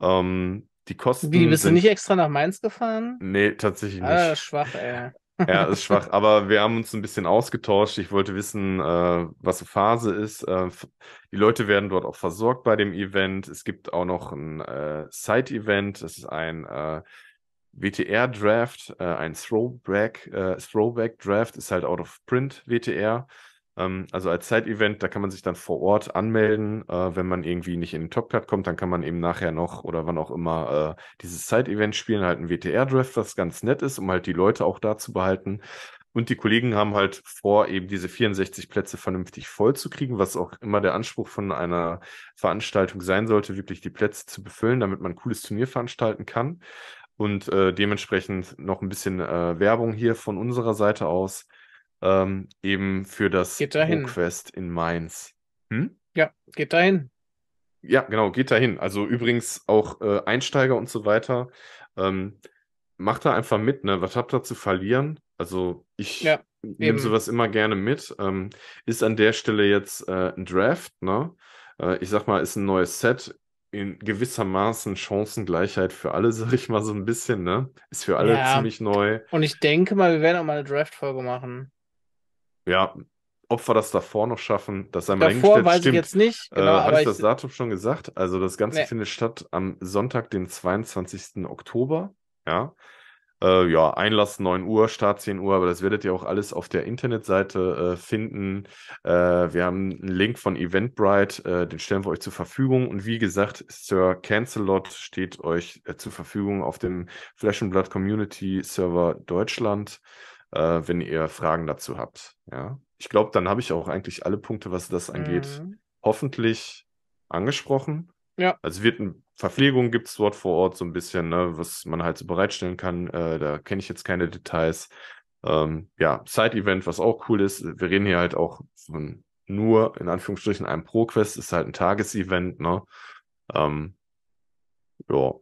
Ähm, die Kosten. Wie, bist sind... du nicht extra nach Mainz gefahren? Nee, tatsächlich ah, nicht. Ah, schwach, ey. Ja, ist schwach. Aber wir haben uns ein bisschen ausgetauscht. Ich wollte wissen, äh, was die Phase ist. Äh, die Leute werden dort auch versorgt bei dem Event. Es gibt auch noch ein äh, Side-Event. Das ist ein äh, WTR-Draft, äh, ein Throwback, äh, Throwback-Draft, ist halt out of print WTR. Ähm, also als Side-Event, da kann man sich dann vor Ort anmelden. Äh, wenn man irgendwie nicht in den Top-Cut kommt, dann kann man eben nachher noch oder wann auch immer äh, dieses Side-Event spielen, halt ein WTR-Draft, was ganz nett ist, um halt die Leute auch da zu behalten. Und die Kollegen haben halt vor, eben diese 64 Plätze vernünftig vollzukriegen, was auch immer der Anspruch von einer Veranstaltung sein sollte, wirklich die Plätze zu befüllen, damit man ein cooles Turnier veranstalten kann. Und äh, dementsprechend noch ein bisschen äh, Werbung hier von unserer Seite aus ähm, eben für das Quest in Mainz. Hm? Ja, geht dahin. Ja, genau, geht dahin. Also übrigens auch äh, Einsteiger und so weiter. Ähm, macht da einfach mit, ne? Was habt ihr zu verlieren? Also ich ja, nehme sowas immer gerne mit. Ähm, ist an der Stelle jetzt äh, ein Draft, ne? Äh, ich sag mal, ist ein neues Set. In gewissermaßen Chancengleichheit für alle, *laughs* sag ich mal so ein bisschen, ne? Ist für alle ja. ziemlich neu. Und ich denke mal, wir werden auch mal eine Draft-Folge machen ja, ob wir das davor noch schaffen, das einmal davor weiß stimmt. ich jetzt nicht. Äh, genau, äh, Habe ich das Datum schon gesagt? Also das Ganze nee. findet statt am Sonntag, den 22. Oktober. Ja. Äh, ja, Einlass 9 Uhr, Start 10 Uhr, aber das werdet ihr auch alles auf der Internetseite äh, finden. Äh, wir haben einen Link von Eventbrite, äh, den stellen wir euch zur Verfügung. Und wie gesagt, Sir Cancelot steht euch äh, zur Verfügung auf dem Flash Blood Community Server Deutschland äh, wenn ihr Fragen dazu habt. Ja, ich glaube, dann habe ich auch eigentlich alle Punkte, was das angeht, mhm. hoffentlich angesprochen. Ja. Also wird ein Verpflegung gibt es dort vor Ort so ein bisschen, ne, was man halt so bereitstellen kann. Äh, da kenne ich jetzt keine Details. Ähm, ja, Side-Event, was auch cool ist. Wir reden hier halt auch von nur in Anführungsstrichen einem Pro-Quest, ist halt ein Tagesevent, ne? Ähm, ja.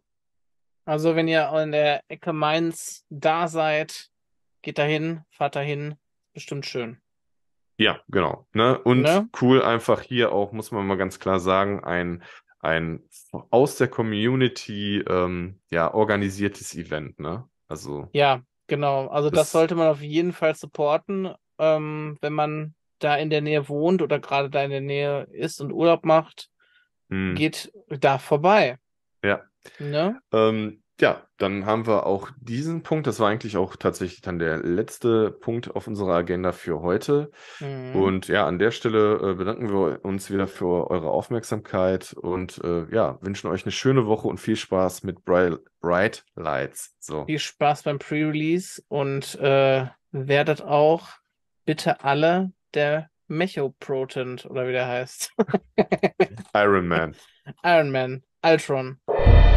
Also wenn ihr in der Ecke Mainz da seid, geht da dahin, fahrt hin, bestimmt schön. Ja, genau. Ne? Und ne? cool einfach hier auch, muss man mal ganz klar sagen, ein, ein aus der Community ähm, ja, organisiertes Event, ne? Also. Ja, genau. Also das, das sollte man auf jeden Fall supporten, ähm, wenn man da in der Nähe wohnt oder gerade da in der Nähe ist und Urlaub macht, hm. geht da vorbei. Ja. Ne? Ähm, ja, dann haben wir auch diesen Punkt. Das war eigentlich auch tatsächlich dann der letzte Punkt auf unserer Agenda für heute. Mhm. Und ja, an der Stelle äh, bedanken wir uns wieder für eure Aufmerksamkeit und äh, ja, wünschen euch eine schöne Woche und viel Spaß mit Bright, Bright Lights. So. Viel Spaß beim Pre-Release und äh, werdet auch bitte alle der Mechoprotent oder wie der heißt. *laughs* Iron Man. Iron Man. Ultron.